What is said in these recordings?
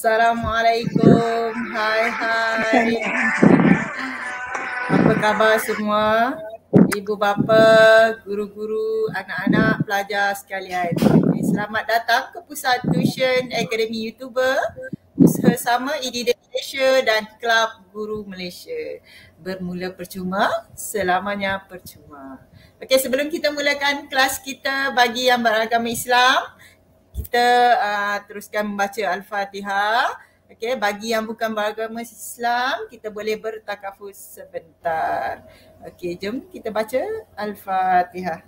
Assalamualaikum. Hai hai. Apa khabar semua? Ibu bapa, guru-guru, anak-anak, pelajar sekalian. Selamat datang ke Pusat Tuition Academy YouTuber bersama IDD e Malaysia dan Kelab Guru Malaysia. Bermula percuma, selamanya percuma. Okey, sebelum kita mulakan kelas kita bagi yang beragama Islam, kita uh, teruskan membaca Al-Fatihah. Okey, bagi yang bukan beragama Islam, kita boleh bertakafus sebentar. Okey, jom kita baca Al-Fatihah.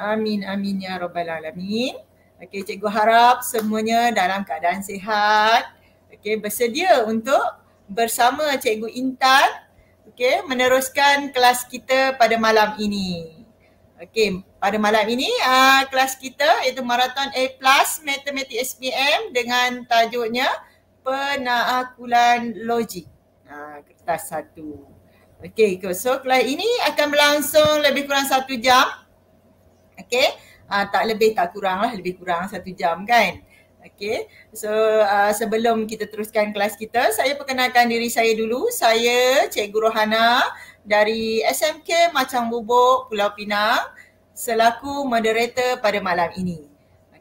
Amin, amin ya Rabbal Alamin. Okey, cikgu harap semuanya dalam keadaan sihat. Okey, bersedia untuk bersama cikgu Intan okey meneruskan kelas kita pada malam ini. Okey, pada malam ini uh, kelas kita iaitu maraton A+ plus Matematik SPM dengan tajuknya penakulan logik. uh, kertas satu. Okey, so kelas ini akan berlangsung lebih kurang satu jam. Okey uh, tak lebih tak kurang lah lebih kurang satu jam kan Okey. so uh, sebelum kita teruskan kelas kita, saya perkenalkan diri saya dulu. Saya Cikgu Rohana dari SMK Macang Bubuk, Pulau Pinang selaku moderator pada malam ini.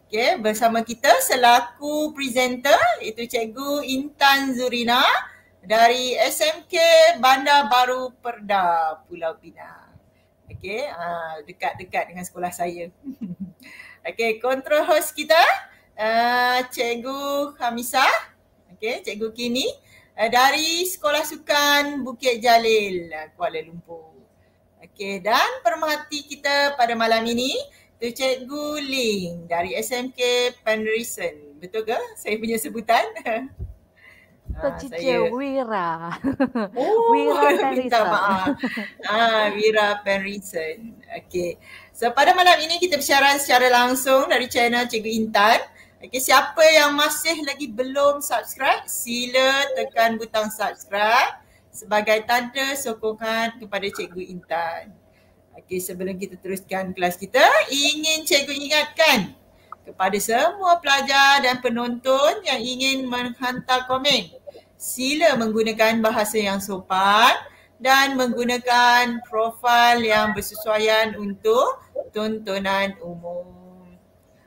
Okey. bersama kita selaku presenter itu Cikgu Intan Zurina dari SMK Bandar Baru Perda, Pulau Pinang. Okey. Ah, dekat-dekat dengan sekolah saya. Okay, control host kita, uh, Cikgu Hamisa, okay, Cikgu Kini uh, dari Sekolah Sukan Bukit Jalil, eh, Kuala Lumpur. Okay, dan permati kita pada malam ini, tu Cikgu Ling dari SMK Penrisen. Betul ke saya punya sebutan? Kita ha, saya... Wira. Oh, Wira Perisa. Ah, Wira Perisa. Okay. So pada malam ini kita bersiaran secara langsung dari channel Cikgu Intan. Okay, siapa yang masih lagi belum subscribe, sila tekan butang subscribe sebagai tanda sokongan kepada Cikgu Intan. Okay, sebelum kita teruskan kelas kita, ingin Cikgu ingatkan kepada semua pelajar dan penonton yang ingin menghantar komen sila menggunakan bahasa yang sopan dan menggunakan profil yang bersesuaian untuk tontonan umum.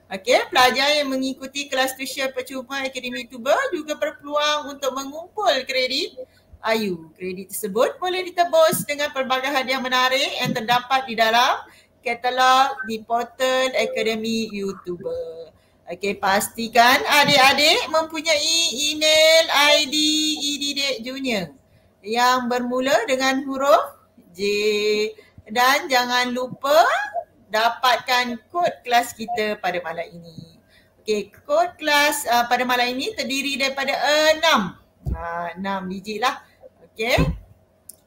Okey, pelajar yang mengikuti kelas tuition percuma Akademi Tuber juga berpeluang untuk mengumpul kredit Ayu. Kredit tersebut boleh ditebus dengan pelbagai hadiah menarik yang terdapat di dalam katalog di portal Akademi YouTuber. Okey, pastikan adik-adik mempunyai email ID ididik e junior yang bermula dengan huruf J. Dan jangan lupa dapatkan kod kelas kita pada malam ini. Okey, kod kelas uh, pada malam ini terdiri daripada enam. Uh, enam biji lah. Okey.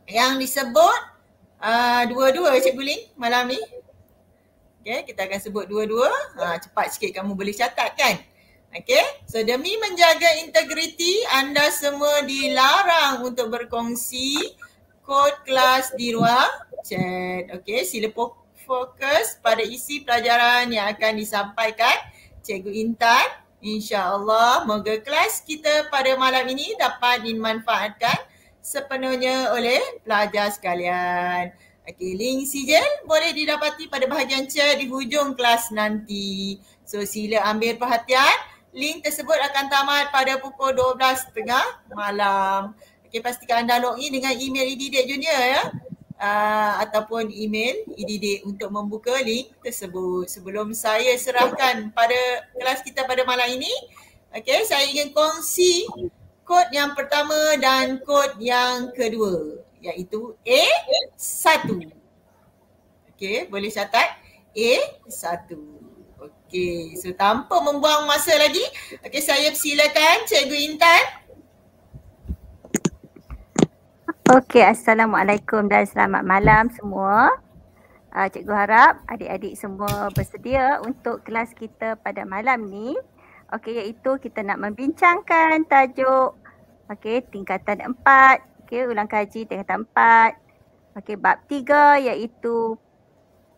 Yang disebut uh, dua-dua Cikgu Ling malam ni. Okay, kita akan sebut dua-dua. Ha, cepat sikit kamu boleh catat kan? Okay, so demi menjaga integriti, anda semua dilarang untuk berkongsi kod kelas di ruang chat. Okay, sila fokus pada isi pelajaran yang akan disampaikan Cikgu Intan. InsyaAllah, moga kelas kita pada malam ini dapat dimanfaatkan sepenuhnya oleh pelajar sekalian. Okay, link sijil boleh didapati pada bahagian chair di hujung kelas nanti. So sila ambil perhatian. Link tersebut akan tamat pada pukul 12.30 malam. Okay, pastikan anda log in dengan email Ididik e Junior ya. Uh, ataupun email Ididik e untuk membuka link tersebut. Sebelum saya serahkan pada kelas kita pada malam ini, okay, saya ingin kongsi kod yang pertama dan kod yang kedua iaitu A1. Okey, boleh catat A1. Okey, so tanpa membuang masa lagi, okey saya silakan Cikgu Intan. Okey, Assalamualaikum dan selamat malam semua. Uh, cikgu harap adik-adik semua bersedia untuk kelas kita pada malam ni. Okey, iaitu kita nak membincangkan tajuk okey, tingkatan 4 Okey, ulang kaji tingkat empat. Okey, bab tiga iaitu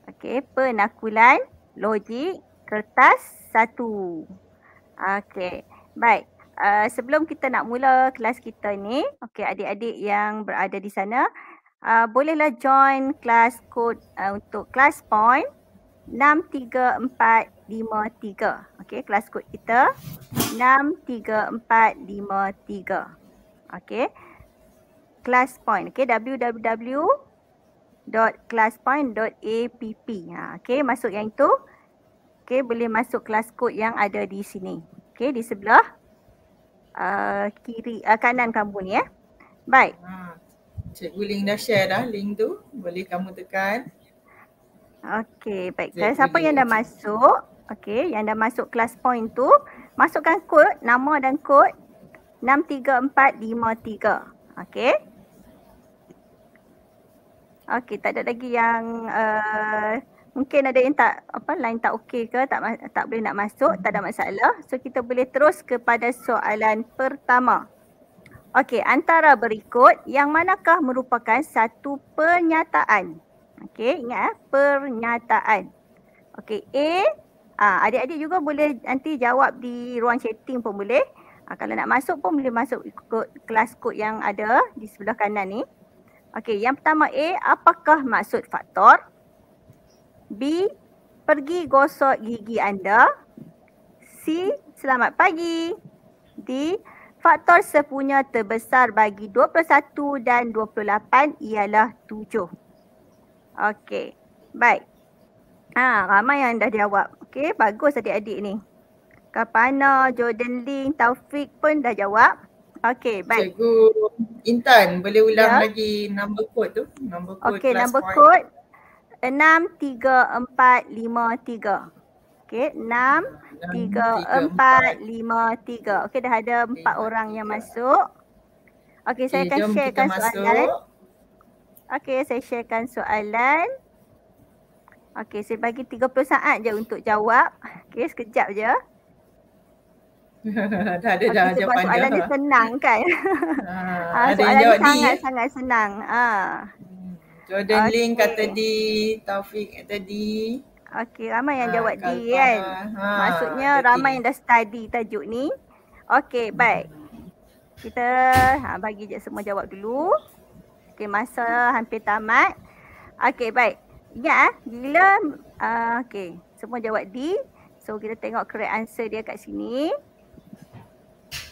okey, penakulan logik kertas satu. Okey, baik. Uh, sebelum kita nak mula kelas kita ni, okey adik-adik yang berada di sana, uh, bolehlah join kelas kod uh, untuk kelas point 63453. Okey, kelas kod kita 63453. Okey class point okey www.classpoint.app ha okey masuk yang itu okey boleh masuk kelas kod yang ada di sini okey di sebelah uh, kiri uh, kanan kamu ni ya eh. baik ha cikgu link dah share dah link tu boleh kamu tekan okey baik cikgu siapa cikgu. yang dah masuk okey yang dah masuk kelas point tu masukkan kod nama dan kod 63453 okey Okey, tak ada lagi yang uh, mungkin ada yang tak apa line tak okey ke tak tak boleh nak masuk, tak ada masalah. So kita boleh terus kepada soalan pertama. Okey, antara berikut yang manakah merupakan satu pernyataan? Okey, ingat eh, pernyataan. Okey, A Ah, adik-adik juga boleh nanti jawab di ruang chatting pun boleh. Ah, kalau nak masuk pun boleh masuk ikut kelas kod yang ada di sebelah kanan ni. Okey, yang pertama A, apakah maksud faktor? B, pergi gosok gigi anda. C, selamat pagi. D, faktor sepunya terbesar bagi 21 dan 28 ialah 7. Okey, baik. Ha, ramai yang dah jawab. Okey, bagus adik-adik ni. Kapana, Jordan Lin, Taufik pun dah jawab. Okay, baik. Cikgu Intan, boleh ulang yeah. lagi number code tu? Number code okay, number point. code. Enam, tiga, empat, lima, tiga. Okay, enam, tiga, empat, lima, tiga. Okay, dah ada empat okay, orang 3. yang masuk. Okay, okay saya akan sharekan soalan. Okay, saya sharekan soalan. Okay, saya bagi 30 saat je untuk jawab. Okay, sekejap je. Okay. dah ada dah okay, jawapan soalan Soalan dia lah. senang kan? Ha, ha, soalan dia sangat-sangat senang. Ha. Jordan okay. Link kata di Taufik kata di. okay ramai yang ha, jawab D kan? Ha, Maksudnya okay. ramai yang dah study tajuk ni. okay hmm. baik. Kita ha, bagi je semua jawab dulu. okay masa hampir tamat. okay baik. Ingat ya, eh, gila. Uh, Okey, semua jawab di. So kita tengok correct answer dia kat sini.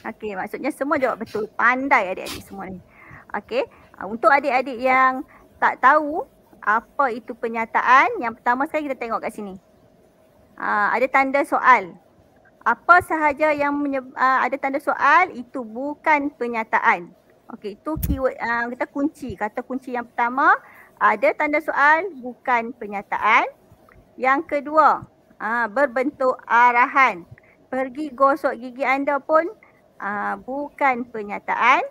Okey, maksudnya semua jawab betul. Pandai adik-adik semua ni. Okey, uh, untuk adik-adik yang tak tahu apa itu penyataan, yang pertama sekali kita tengok kat sini. Uh, ada tanda soal. Apa sahaja yang uh, ada tanda soal itu bukan penyataan. Okey, itu keyword kita kunci, kata kunci yang pertama, ada tanda soal bukan penyataan. Yang kedua, berbentuk arahan. Pergi gosok gigi anda pun uh, bukan pernyataan.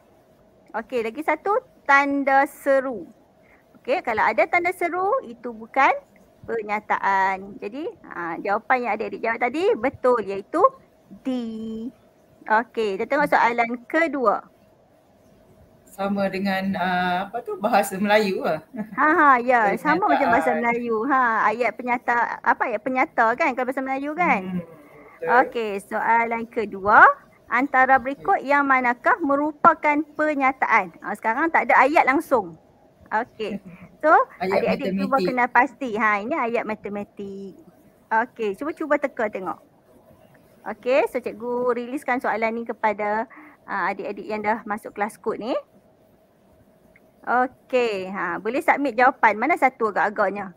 Okey, lagi satu tanda seru. Okey, kalau ada tanda seru itu bukan pernyataan. Jadi, uh, jawapan yang adik-adik jawab tadi betul iaitu D. Okey, kita tengok soalan kedua. Sama dengan uh, apa tu bahasa Melayu lah. Ha ha ya, yeah. sama macam bahasa Melayu. Ha, ayat penyata apa ayat penyata kan kalau bahasa Melayu kan? Hmm. Okey, soalan kedua antara berikut yang manakah merupakan penyataan. Ha, sekarang tak ada ayat langsung. Okey. So adik-adik cuba kenal pasti. Ha ini ayat matematik. Okey, cuba cuba teka tengok. Okey, so cikgu riliskan soalan ni kepada uh, adik-adik yang dah masuk kelas kod ni. Okey, ha boleh submit jawapan. Mana satu agak-agaknya?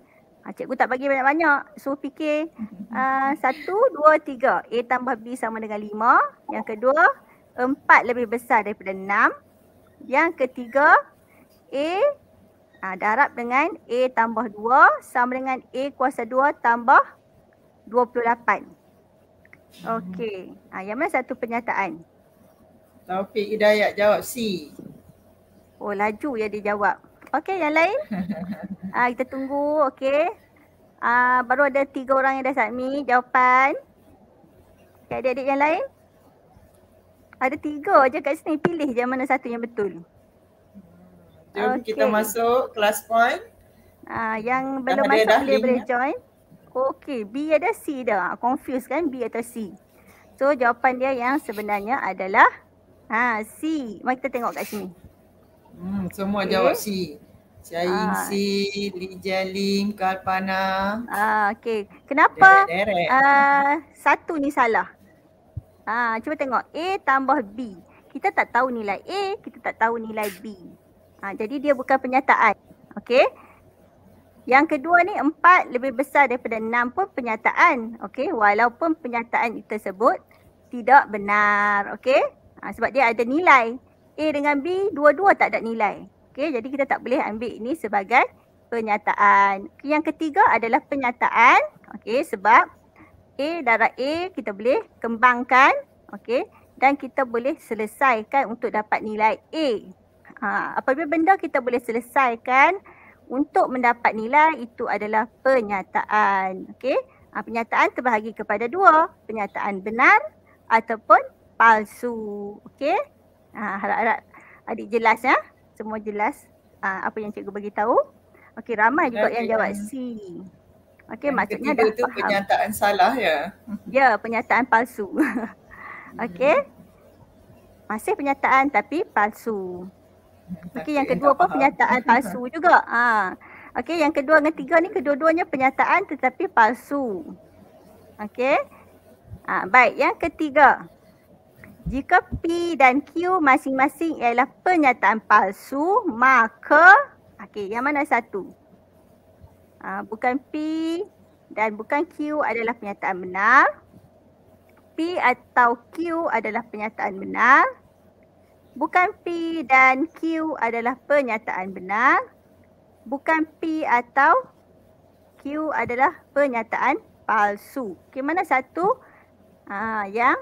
Ha, cikgu tak bagi banyak-banyak. So fikir uh, satu, dua, tiga. A tambah B sama dengan lima. Yang kedua, empat lebih besar daripada enam. Yang ketiga, A uh, darab dengan A tambah dua sama dengan A kuasa dua tambah dua puluh lapan. Okey. Ha, yang mana satu penyataan? Taufik Hidayat jawab C. Oh laju ya dia jawab. Okey, yang lain? Ah uh, kita tunggu, okey. Ah uh, baru ada tiga orang yang dah submit jawapan. Okey, adik-adik yang lain? Ada tiga aja kat sini pilih je mana satu yang betul. Jom okay. kita masuk kelas point. Ah uh, yang belum yang masuk boleh boleh join. Okey, B ada C dah. Ah, confuse kan B atau C. So jawapan dia yang sebenarnya adalah ha C. Mari kita tengok kat sini. Hmm, semua okay. jawab si. Syahin ah. si, Lijalim, Kalpana. Ah, okay. Kenapa derek, derek. Uh, ah, satu ni salah? Ah, cuba tengok. A tambah B. Kita tak tahu nilai A, kita tak tahu nilai B. Ah, jadi dia bukan pernyataan. Okay. Yang kedua ni empat lebih besar daripada enam pun pernyataan. Okay. Walaupun pernyataan itu tersebut tidak benar. Okay. Ah, sebab dia ada nilai. A dengan B dua-dua tak ada nilai. Okey, jadi kita tak boleh ambil ini sebagai penyataan. Yang ketiga adalah penyataan. Okey, sebab A darah A kita boleh kembangkan. Okey, dan kita boleh selesaikan untuk dapat nilai A. Ha, apabila benda kita boleh selesaikan untuk mendapat nilai itu adalah penyataan. Okey, ha, penyataan terbahagi kepada dua. Penyataan benar ataupun palsu. Okey. Ha, harap-harap adik jelas ya. Semua jelas ha, apa yang cikgu bagi tahu. Okey ramai juga Dan yang jawab C. Okey maksudnya dah itu faham. penyataan salah ya. Ya, penyataan palsu. Hmm. Okey. Masih penyataan tapi palsu. Okey yang kedua pun penyataan palsu juga. Ha. Okey yang kedua dengan tiga ni kedua-duanya penyataan tetapi palsu. Okey. Ha, baik yang ketiga. Jika P dan Q masing-masing ialah penyataan palsu, maka okey, yang mana satu? Ha, bukan P dan bukan Q adalah penyataan benar. P atau Q adalah penyataan benar. Bukan P dan Q adalah penyataan benar. Bukan P atau Q adalah penyataan palsu. Okey, mana satu? Ha, yang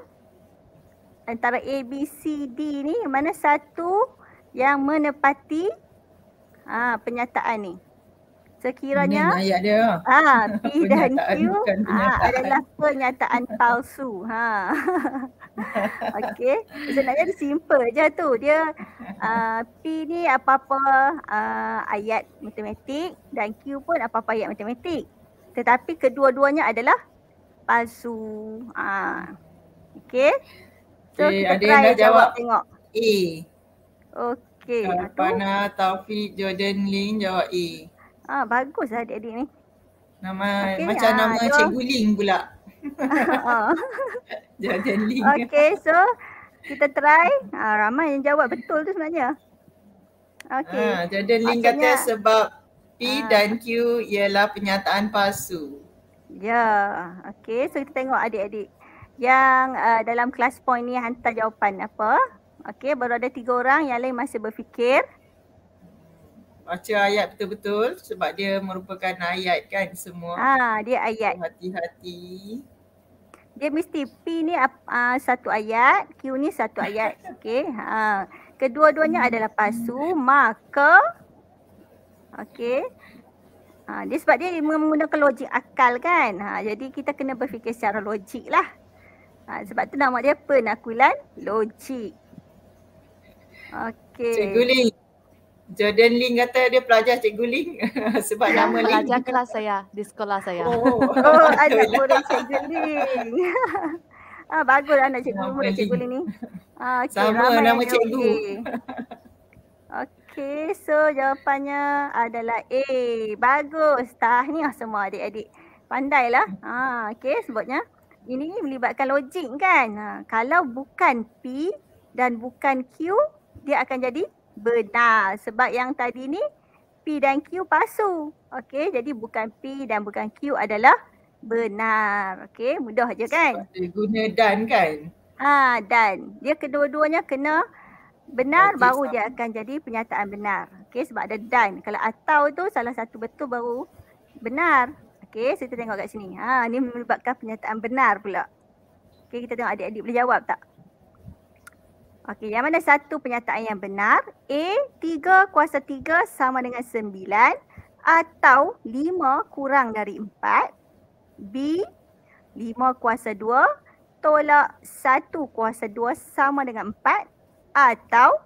antara A, B, C, D ni mana satu yang menepati ha, penyataan ni. Sekiranya ayat dia. Ha, B dan Q ha, adalah penyataan palsu. Ha. Okey, sebenarnya dia simple je tu. Dia uh, P ni apa-apa uh, ayat matematik dan Q pun apa-apa ayat matematik. Tetapi kedua-duanya adalah palsu. Ha. Okey. So eh, kita ada yang dah jawab, jawab tengok. A. Okey. Fana, Taufik, Jordan, Ling jawab A. Ah bagus lah adik-adik ni. Nama okay, macam ah, nama jom. Cikgu pula. Ah. Jordan Ling. Okey so kita try. Ah, ramai yang jawab betul tu sebenarnya. Okey. Ah, Jordan Ling Maksudnya, kata sebab P ah, dan Q ialah penyataan palsu. Ya. Yeah. Okey so kita tengok adik-adik yang uh, dalam kelas point ni hantar jawapan apa. Okey, baru ada tiga orang yang lain masih berfikir. Baca ayat betul-betul sebab dia merupakan ayat kan semua. Ha, dia ayat. Hati-hati. Dia mesti P ni uh, satu ayat, Q ni satu ayat. Okey, ha. Kedua-duanya adalah pasu, maka Okey. Ha, dia sebab dia menggunakan logik akal kan. Ha, jadi kita kena berfikir secara logik lah. Ha, sebab tu nama dia penakulan logik. Okey. Cikgu Ling. Jordan Ling kata dia pelajar Cikgu Ling sebab ya, nama pelajar Ling. Pelajar kelas saya di sekolah saya. Oh, oh ada murid Cikgu Ling. ah, bagus anak Cikgu nama murid Cikgu Ling ni. Ah, okay, Sama ramai nama Cikgu. Okey, so jawapannya adalah A. Bagus. Tahniah semua adik-adik. Pandailah. Ah, okey sebutnya ini melibatkan logik kan. Ha, kalau bukan P dan bukan Q, dia akan jadi benar. Sebab yang tadi ni P dan Q palsu. Okey, jadi bukan P dan bukan Q adalah benar. Okey, mudah je kan? Sebab dia guna dan kan? Ha, dan. Dia kedua-duanya kena benar okay, baru sama. dia akan jadi penyataan benar. Okey, sebab ada dan. Kalau atau tu salah satu betul baru benar. Okey, so kita tengok kat sini. Ha, ni melibatkan penyataan benar pula. Okey, kita tengok adik-adik boleh jawab tak? Okey, yang mana satu penyataan yang benar? A, 3 kuasa 3 sama dengan 9 atau 5 kurang dari 4. B, 5 kuasa 2 tolak 1 kuasa 2 sama dengan 4 atau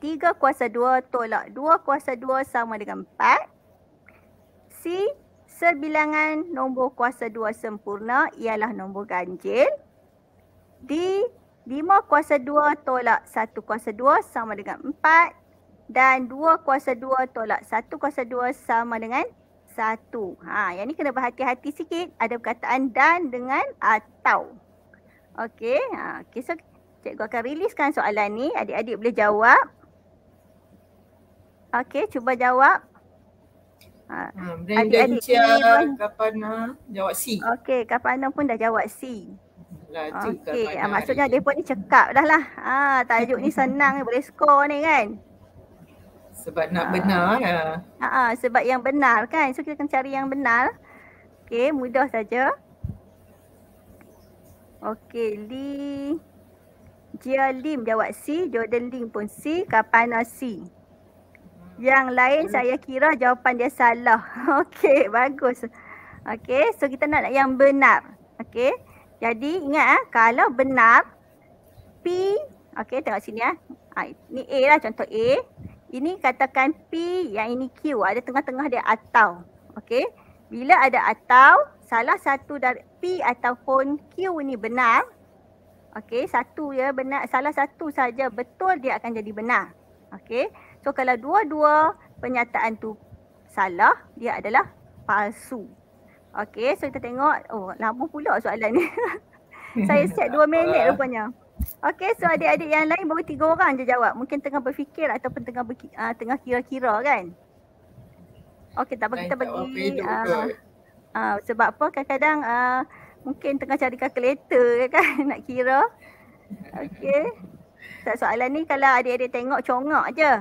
3 kuasa 2 tolak 2 kuasa 2 sama dengan 4. C, Sebilangan nombor kuasa 2 sempurna ialah nombor ganjil. D, 5 kuasa 2 tolak 1 kuasa 2 sama dengan 4. Dan 2 kuasa 2 tolak 1 kuasa 2 sama dengan 1. Ha, yang ni kena berhati-hati sikit. Ada perkataan dan dengan atau. Okey. Ha, okay, so cikgu akan riliskan soalan ni. Adik-adik boleh jawab. Okey, cuba jawab. Ha. Ha, Brandon Cia, Kapana, jawab C. Okey, Kapana pun dah jawab C. Okay, ha, ah, maksudnya dia pun ni cekap dah lah. Ha, tajuk ni senang, boleh skor ni kan. Sebab nak ha. benar. ya. Ha, ha, sebab yang benar kan. So kita akan cari yang benar. Okey, mudah saja. Okey, Li. Jia jawab C, Jordan Lim pun C, Kapana C. Yang lain hmm. saya kira jawapan dia salah. Okey, bagus. Okey, so kita nak yang benar. Okey. Jadi ingat ah, kalau benar P, okey tengok sini ah. Ah ini A lah contoh A. Ini katakan P, yang ini Q. Ada tengah-tengah dia atau. Okey. Bila ada atau, salah satu dari P ataupun Q ni benar. Okey, satu ya benar, salah satu saja betul dia akan jadi benar. Okey. So kalau dua-dua pernyataan tu salah, dia adalah palsu. Okey, so kita tengok. Oh, lama pula soalan ni. Saya set dua minit lah. rupanya. Okey, so adik-adik yang lain baru tiga orang je jawab. Mungkin tengah berfikir ataupun tengah uh, tengah kira-kira kan? Okey, tak apa kita bagi. Uh, uh, sebab apa kadang-kadang uh, mungkin tengah cari kalkulator kan nak kira. Okey. So, soalan ni kalau adik-adik tengok congak je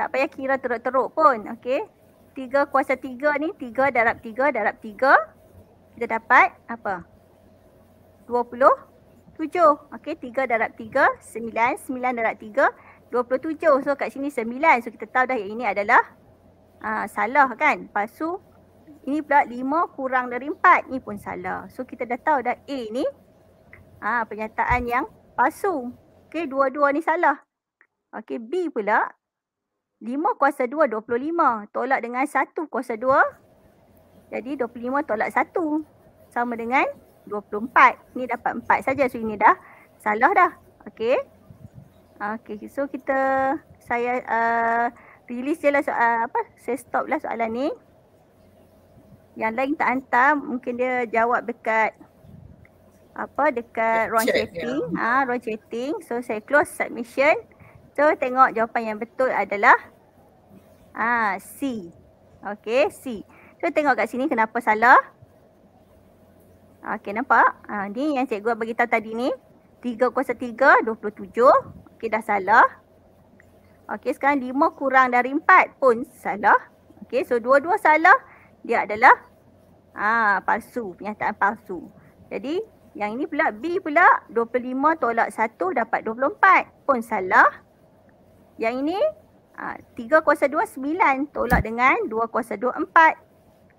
tak payah kira teruk-teruk pun okey tiga kuasa tiga ni tiga darab tiga darab tiga kita dapat apa dua puluh tujuh okey tiga darab tiga sembilan sembilan darab tiga dua puluh tujuh so kat sini sembilan so kita tahu dah yang ini adalah uh, salah kan pasu ini pula lima kurang dari empat ni pun salah so kita dah tahu dah A ni uh, ah, penyataan yang pasu okey dua-dua ni salah Okey B pula 5 kuasa 2, 25. Tolak dengan 1 kuasa 2. Jadi 25 tolak 1. Sama dengan 24. Ni dapat 4 saja. So ini dah salah dah. Okay. Okay. So kita saya uh, release je lah soal uh, apa. Saya stop lah soalan ni. Yang lain tak hantar. Mungkin dia jawab dekat apa dekat round chatting. Ah, ha, chatting. So saya close submission. Kita tengok jawapan yang betul adalah ah C. okay C. Kita tengok kat sini kenapa salah. Okay, nampak? Ah, ni yang cikgu bagi tahu tadi ni. 3 kuasa 3, 27. Okey, dah salah. Okay, sekarang 5 kurang dari 4 pun salah. Okay, so dua-dua salah. Dia adalah ah palsu. Penyataan palsu. Jadi, yang ini pula B pula 25 tolak 1 dapat 24 pun salah. Yang ini ah, tiga kuasa dua sembilan tolak dengan dua kuasa dua empat.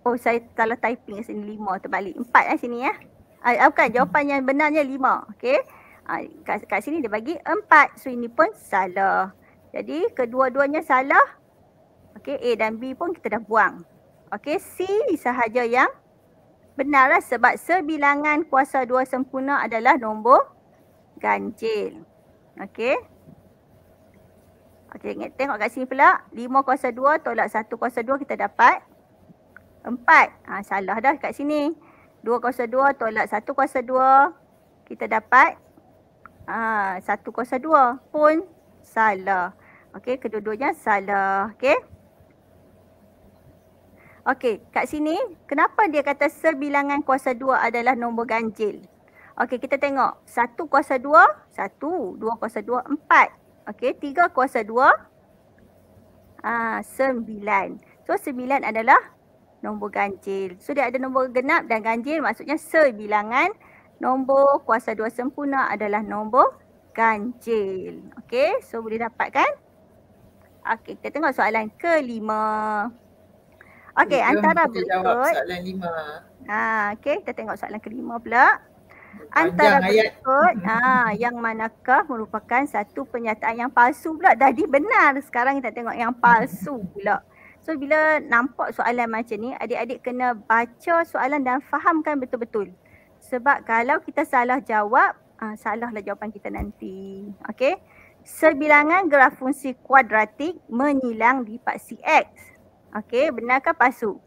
Oh saya salah typing kat sini lima terbalik. Empat kat lah sini ya. Ah, ah, bukan jawapan yang benarnya lima. Okay. Ah, uh, kat, kat sini dia bagi empat. So ini pun salah. Jadi kedua-duanya salah. Okay A dan B pun kita dah buang. Okay C sahaja yang benarlah sebab sebilangan kuasa dua sempurna adalah nombor ganjil. Okay. Okey, ingat tengok kat sini pula. 5 kuasa 2 tolak 1 kuasa 2 kita dapat 4. Ha, salah dah kat sini. 2 kuasa 2 tolak 1 kuasa 2 kita dapat ha, 1 kuasa 2 pun salah. Okey, kedua-duanya salah. Okey. Okey, kat sini kenapa dia kata sebilangan kuasa 2 adalah nombor ganjil? Okey, kita tengok. 1 kuasa 2, 1. 2 kuasa 2, 4. Okey, 3 kuasa 2. Ah, 9. So 9 adalah nombor ganjil. So dia ada nombor genap dan ganjil maksudnya sebilangan nombor kuasa 2 sempurna adalah nombor ganjil. Okey, so boleh dapat kan? Okey, kita tengok soalan kelima. Okey, antara berikut. soalan lima. Ha, okey, kita tengok soalan kelima pula antara berikut ah yang manakah merupakan satu pernyataan yang palsu pula tadi benar sekarang kita tengok yang palsu pula so bila nampak soalan macam ni adik-adik kena baca soalan dan fahamkan betul-betul sebab kalau kita salah jawab ah salahlah jawapan kita nanti Okay? sebilangan graf fungsi kuadratik menyilang di paksi x okey benarkah palsu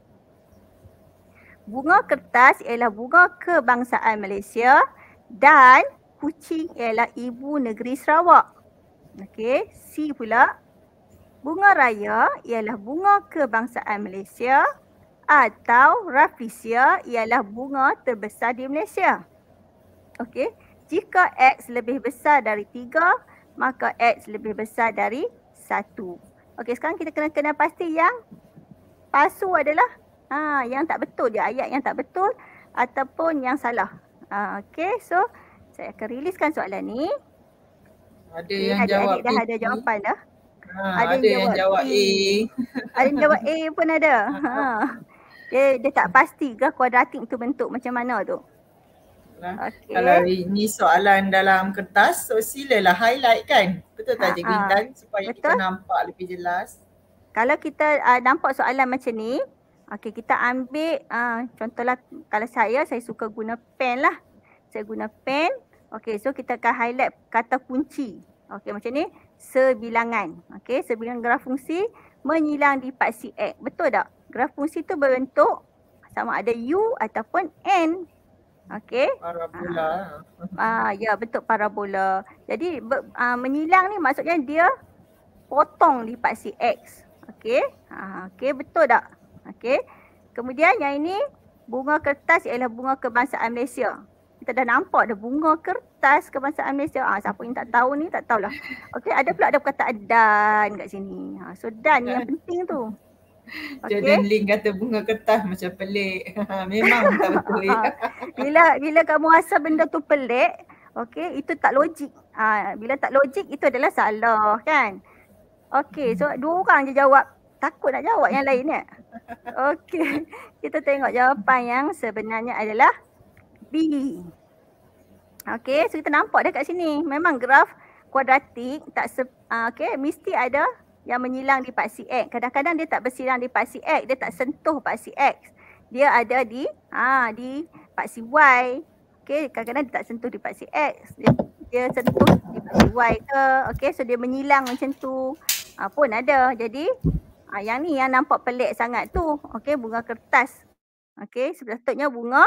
Bunga kertas ialah bunga kebangsaan Malaysia dan kucing ialah ibu negeri Sarawak. Okey, C pula. Bunga raya ialah bunga kebangsaan Malaysia atau rafisia ialah bunga terbesar di Malaysia. Okey, jika X lebih besar dari 3, maka X lebih besar dari 1. Okey, sekarang kita kena kena pasti yang palsu adalah ha, yang tak betul dia ayat yang tak betul ataupun yang salah. Ha, okay, so saya akan riliskan soalan ni. Ada yang adik -adik jawab. Ada jawapan dah. Eh? Ha, ada, ada yang jawab, yang A. ada yang jawab A pun ada. Ha. Dia, dia tak pasti ke kuadratik tu bentuk macam mana tu. Okay. Kalau ini soalan dalam kertas so silalah highlight kan. Betul tak Cik ha, Bintan ha. supaya Betul? kita nampak lebih jelas. Kalau kita uh, nampak soalan macam ni, Okey, kita ambil uh, contohlah kalau saya, saya suka guna pen lah. Saya guna pen. Okey, so kita akan highlight kata kunci. Okey, macam ni. Sebilangan. Okey, sebilangan graf fungsi menyilang di paksi X. Eh, betul tak? Graf fungsi tu berbentuk sama ada U ataupun N. Okey. Parabola. Ah, ah ya, bentuk parabola. Jadi ber, uh, ah, menyilang ni maksudnya dia potong di paksi X. Okey. Ha, okey, betul tak? Okey. Kemudian yang ini bunga kertas ialah bunga kebangsaan Malaysia. Kita dah nampak dah bunga kertas kebangsaan Malaysia. Ah ha, siapa yang tak tahu ni tak tahulah. Okey, ada pula ada perkataan dan kat sini. Ha, so dan yang penting tu. Jadi link kata bunga kertas macam pelik. Memang tak betul. Ya. Ah, bila bila kamu rasa benda tu pelik, okey, itu tak logik. Ha, bila tak logik itu adalah salah kan? Okey, so dua orang je jawab takut nak jawab yang lain ni. Okey. Kita tengok jawapan yang sebenarnya adalah B. Okey, so kita nampak dah kat sini. Memang graf kuadratik tak se- uh, okey, mesti ada yang menyilang di paksi X. Kadang-kadang dia tak bersilang di paksi X, dia tak sentuh paksi X. Dia ada di ha uh, di paksi Y. Okey, kadang-kadang dia tak sentuh di paksi X. Dia, dia sentuh di paksi Y ke. Okey, so dia menyilang macam tu. Uh, pun ada. Jadi Ha, yang ni yang nampak pelik sangat tu. Okey, bunga kertas. Okey, sepatutnya bunga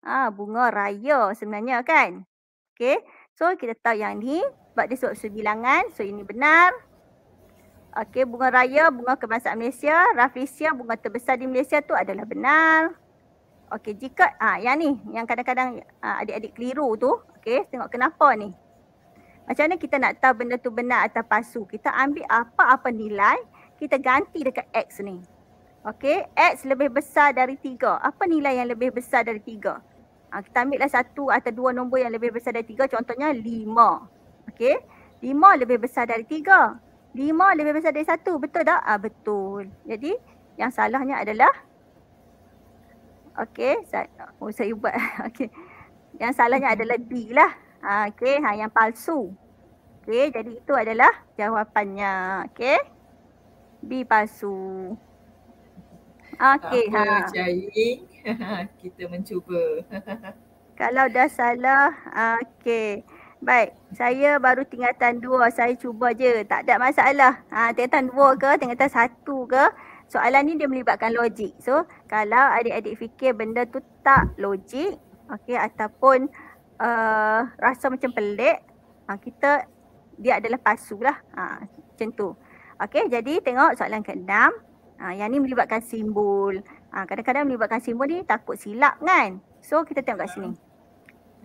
ha, bunga raya sebenarnya kan. Okey, so kita tahu yang ni sebab dia sebab sebilangan. So ini benar. Okey, bunga raya, bunga kebangsaan Malaysia, Rafflesia, bunga terbesar di Malaysia tu adalah benar. Okey, jika ah ha, yang ni yang kadang-kadang ah, adik-adik keliru tu, okey, tengok kenapa ni. Macam mana kita nak tahu benda tu benar atau palsu? Kita ambil apa-apa nilai kita ganti dekat X ni. Okay, X lebih besar dari tiga. Apa nilai yang lebih besar dari tiga? Ha, kita ambillah satu atau dua nombor yang lebih besar dari tiga. Contohnya lima, Okay, Lima lebih besar dari tiga. Lima lebih besar dari satu, Betul tak? ha, betul. Jadi, yang salahnya adalah Okay, saya, oh, saya buat. Okay. Yang salahnya adalah B lah. Ha, okay, ha, yang palsu. Okay, jadi itu adalah jawapannya. Okay. B pasu. Okey ha. Cari. Kita mencuba. Kalau dah salah, okey. Baik, saya baru tingkatan dua. Saya cuba je. Tak ada masalah. Ha, tingkatan dua ke, tingkatan satu ke. Soalan ni dia melibatkan logik. So, kalau adik-adik fikir benda tu tak logik, okey, ataupun uh, rasa macam pelik, ha, kita, dia adalah pasu lah. Ha, macam tu. Okey, jadi tengok soalan ke-6. Uh, ah, yang ni melibatkan simbol. Uh, kadang-kadang melibatkan simbol ni takut silap kan? So, kita tengok kat sini.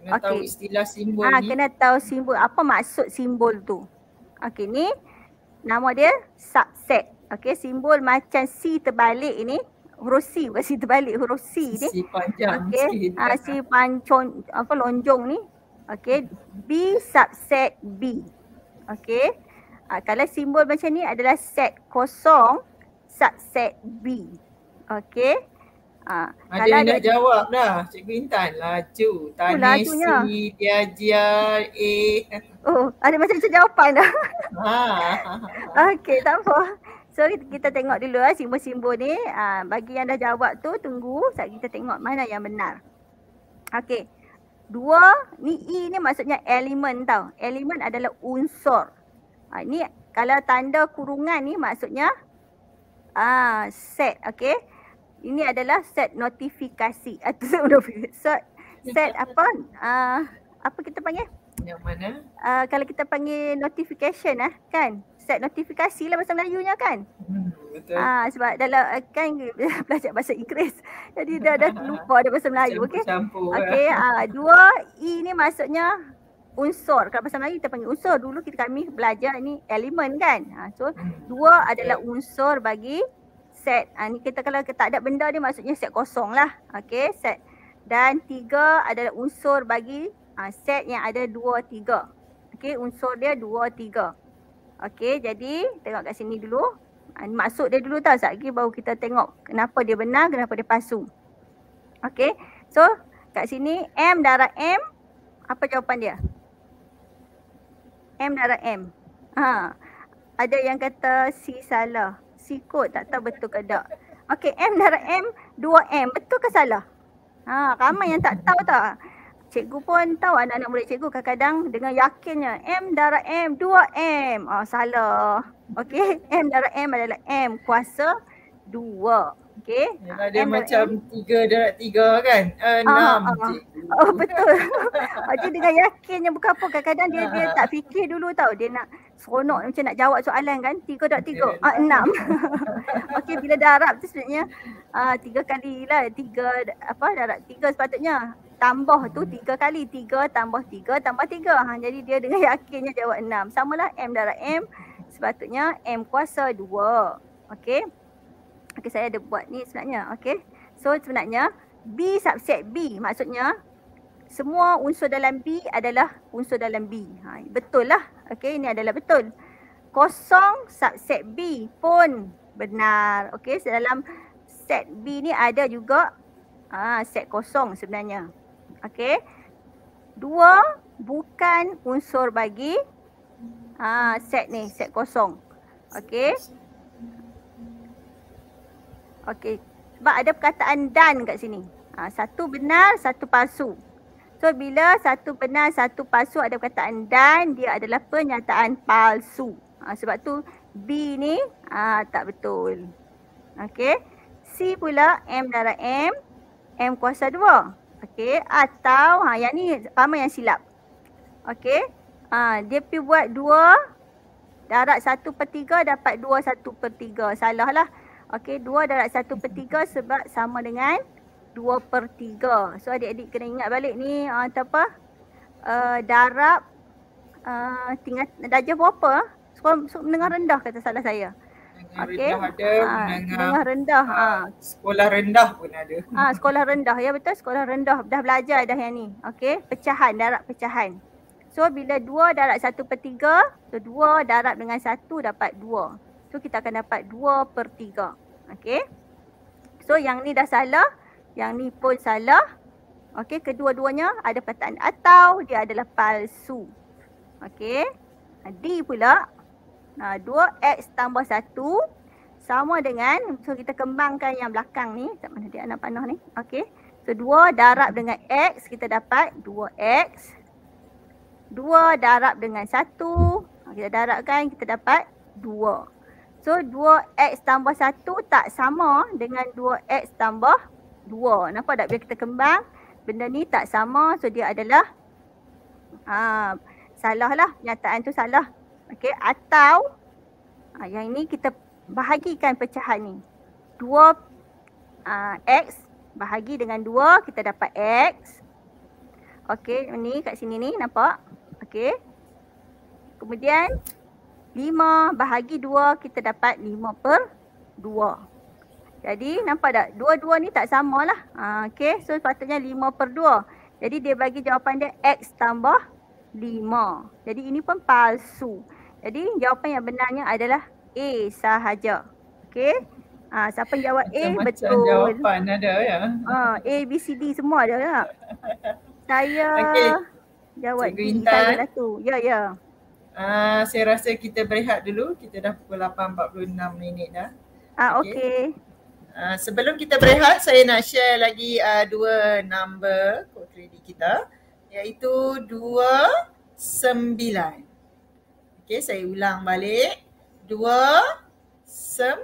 Kena okay. tahu istilah simbol ha, ni. Kena tahu simbol. Apa maksud simbol tu? Okey, ni nama dia subset. Okey, simbol macam C terbalik ini. Huruf C, bukan C terbalik. Huruf C ni. C panjang. Okey, ha, C pancong, apa, lonjong ni. Okey, B subset B. Okey, Ha, kalau simbol macam ni adalah set kosong subset B. Okey. Ha, ada kalau yang nak jawab dah. Cikgu Intan laju. Oh, Tanya C, lah. dia A. Oh, ada macam-macam jawapan dah. Ha. Okey, tak apa. So kita, kita tengok dulu lah simbol-simbol ni. Ha, bagi yang dah jawab tu tunggu sebab kita tengok mana yang benar. Okey. Dua ni E ni maksudnya elemen tau. Elemen adalah unsur. Ha, ni kalau tanda kurungan ni maksudnya ah set okay? Ini adalah set notifikasi atau set set, set apa? Ah, apa kita panggil? Yang mana? Ah, kalau kita panggil notification ah kan? Set notifikasi lah bahasa Melayunya kan? Hmm, betul. Ah, sebab dalam eh, kan pelajar bahasa Inggeris. Jadi dah dah lupa ada bahasa Melayu okey. Okay, ah dua E ni maksudnya unsur. Kalau bahasa Melayu kita panggil unsur. Dulu kita kami belajar ni elemen kan. Ha, so hmm. dua adalah unsur bagi set. Ha, ni kita kalau kita tak ada benda ni maksudnya set kosong lah. Okay set. Dan tiga adalah unsur bagi ha, set yang ada dua tiga. Okay unsur dia dua tiga. Okay jadi tengok kat sini dulu. Ha, masuk dia dulu tau sekejap lagi baru kita tengok kenapa dia benar, kenapa dia palsu. Okay so kat sini M darah M apa jawapan dia? M darah M. Ha. Ada yang kata C salah. C kot tak tahu betul ke tak. Okey, M darah M, 2M. Betul ke salah? Ha, ramai yang tak tahu tak. Cikgu pun tahu anak-anak murid cikgu kadang-kadang dengan yakinnya M darah M, 2M. oh, ah, salah. Okey, M darah M adalah M kuasa 2. Okay. Yelah dia m macam tiga darat tiga kan. Eh, ah, enam. Uh, uh, uh. Oh betul. Macam dengan yakin yang bukan apa. Kadang-kadang dia, dia ah. tak fikir dulu tau. Dia nak seronok macam nak jawab soalan kan. Tiga darat tiga. Okay. Uh, ah, enam. Okey bila darab tu sebenarnya uh, tiga kali lah. Tiga apa darat tiga sepatutnya. Tambah tu tiga kali. Tiga tambah tiga tambah tiga. Ha, jadi dia dengan yakinnya jawab enam. Sama lah M darab M. Sepatutnya M kuasa dua. Okey. Okay saya ada buat ni sebenarnya okay. So sebenarnya B subset B maksudnya semua unsur dalam B adalah unsur dalam B. Ha, betul lah. Okay ini adalah betul. Kosong subset B pun benar. Okay so, dalam set B ni ada juga ha, set kosong sebenarnya. Okay. Dua bukan unsur bagi ha, set ni set kosong. Okay. Okey. Sebab ada perkataan dan kat sini. Ha, satu benar, satu palsu. So bila satu benar, satu palsu ada perkataan dan dia adalah pernyataan palsu. Ha, sebab tu B ni ha, tak betul. Okey. C pula M darah M. M kuasa dua. Okey. Atau ha, yang ni ramai yang silap. Okey. Ha, dia pergi buat dua. Darat satu per tiga dapat dua satu per tiga. Salah lah. Okey, 2 darab 1 per 3 sebab sama dengan 2 per 3. So adik-adik kena ingat balik ni uh, apa? Uh, darab uh, tingkat darjah berapa? Sekolah so, menengah rendah kata salah saya. Okey. Ah, menengah okay. rendah. Ha, sekolah rendah pun ada. Ha, sekolah rendah ya betul sekolah rendah dah belajar dah yang ni. Okey, pecahan darab pecahan. So bila 2 darab 1 per 3, so 2 darab dengan 1 dapat 2. So kita akan dapat 2 per 3. Okey. So yang ni dah salah, yang ni pun salah. Okey, kedua-duanya ada perkataan atau dia adalah palsu. Okey. D pula. Nah, ha, 2x tambah 1 sama dengan so kita kembangkan yang belakang ni, tak mana dia anak panah ni. Okey. So 2 darab dengan x kita dapat 2x. 2 darab dengan 1 kita darabkan kita dapat 2. So 2x tambah 1 tak sama dengan 2x tambah 2. Nampak tak bila kita kembang benda ni tak sama so dia adalah aa, ha, salah lah penyataan tu salah. Okay, atau aa, ha, yang ini kita bahagikan pecahan ni. 2 aa, ha, x bahagi dengan 2 kita dapat x. Okay, ni kat sini ni nampak? Okay, Kemudian 5 bahagi 2 kita dapat 5 per 2. Jadi nampak tak? Dua-dua ni tak sama lah. Ha, okey, So sepatutnya 5 per 2. Jadi dia bagi jawapan dia X tambah 5. Jadi ini pun palsu. Jadi jawapan yang benarnya adalah A sahaja. Okey, Ha, siapa jawab A Macam betul. Macam jawapan ada ya. Ha, A, B, C, D semua ada lah. Saya okay. jawab Cikgu D. Intan. Saya tu. Ya, ya. Ah, saya rasa kita berehat dulu. Kita dah pukul 8.46 minit dah. Ah uh, okey. Uh, sebelum kita berehat, saya nak share lagi uh, dua number kod kredit kita iaitu 29. Okey, saya ulang balik. 29.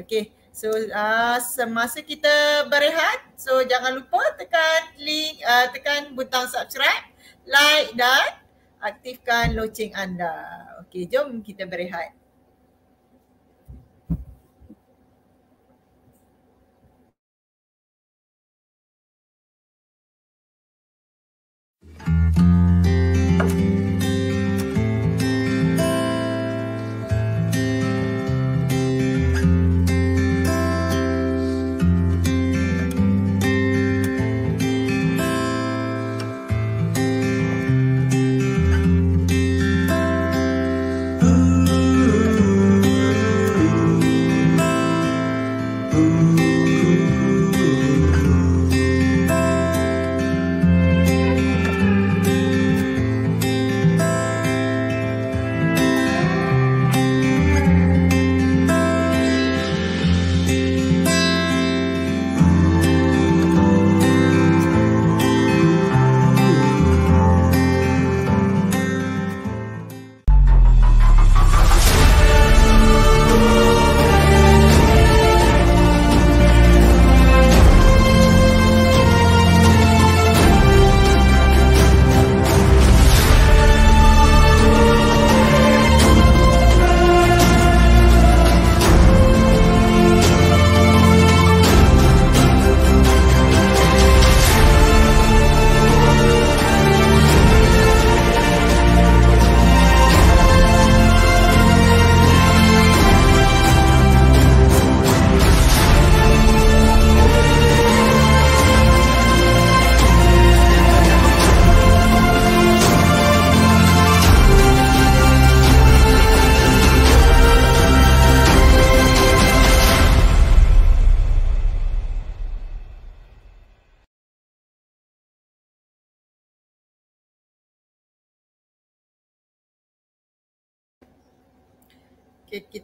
Okey. So uh, semasa kita berehat, so jangan lupa tekan link uh, tekan butang subscribe, like dan aktifkan loceng anda. Okey, jom kita berehat. thank you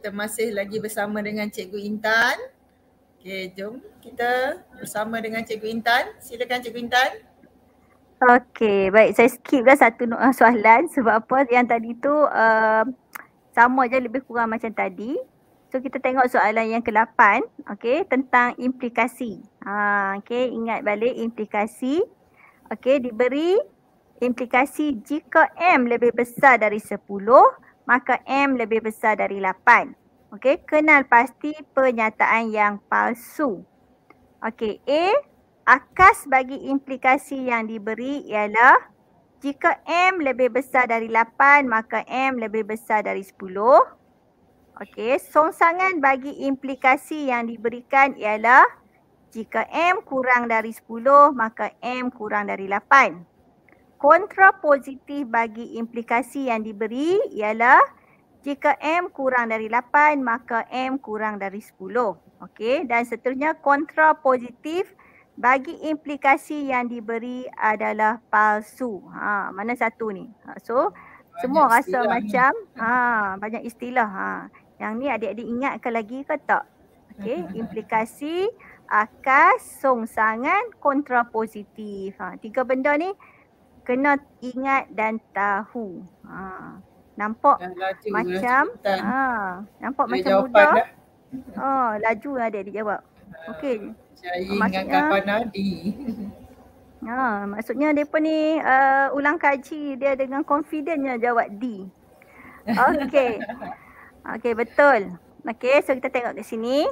kita masih lagi bersama dengan Cikgu Intan. Okey, jom kita bersama dengan Cikgu Intan. Silakan Cikgu Intan. Okey, baik. Saya skip dah satu ah, soalan sebab apa yang tadi tu uh, sama je lebih kurang macam tadi. So kita tengok soalan yang ke-8, okey, tentang implikasi. Ha, okey, ingat balik implikasi. Okey, diberi implikasi jika M lebih besar dari 10, maka M lebih besar dari 8. Okey, kenal pasti pernyataan yang palsu. Okey, A, akas bagi implikasi yang diberi ialah jika M lebih besar dari 8, maka M lebih besar dari 10. Okey, songsangan bagi implikasi yang diberikan ialah jika M kurang dari 10, maka M kurang dari kontra positif bagi implikasi yang diberi ialah jika M kurang dari 8 maka M kurang dari 10. Okey dan seterusnya kontra positif bagi implikasi yang diberi adalah palsu. Ha mana satu ni? Ha, so banyak semua rasa ni. macam ha banyak istilah ha. Yang ni adik-adik ingatkan lagi ke tak? Okey, implikasi akas sungsangan kontra positif. Ha tiga benda ni kena ingat dan tahu. Ha. Nampak laju, macam ha. Nampak dia macam mudah. Oh, ha. laju lah ada dia jawab. Uh, Okey. Saya ingat kapan nadi. Ha, maksudnya depa ni uh, ulang kaji dia dengan confidentnya jawab D. Okey. Okey, betul. Okey, so kita tengok kat sini.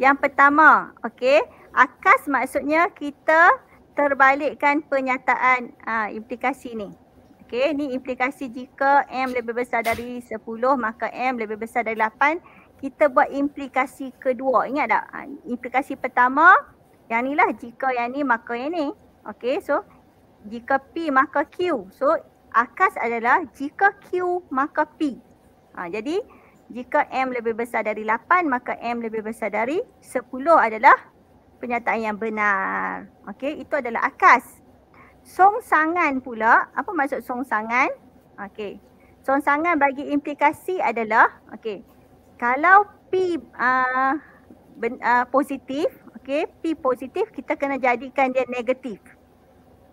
Yang pertama, okey, akas maksudnya kita terbalikkan pernyataan uh, ah, implikasi ni. Okey, ni implikasi jika M lebih besar dari 10 maka M lebih besar dari 8. Kita buat implikasi kedua. Ingat tak? Ha, implikasi pertama, yang ni lah jika yang ni maka yang ni. Okey, so jika P maka Q. So akas adalah jika Q maka P. Ha, jadi jika M lebih besar dari 8 maka M lebih besar dari 10 adalah Pernyataan yang benar. Okey, itu adalah akas. Songsangan pula, apa maksud songsangan? Okey. Songsangan bagi implikasi adalah, okey. Kalau P uh, ben, uh, positif, okey, P positif kita kena jadikan dia negatif.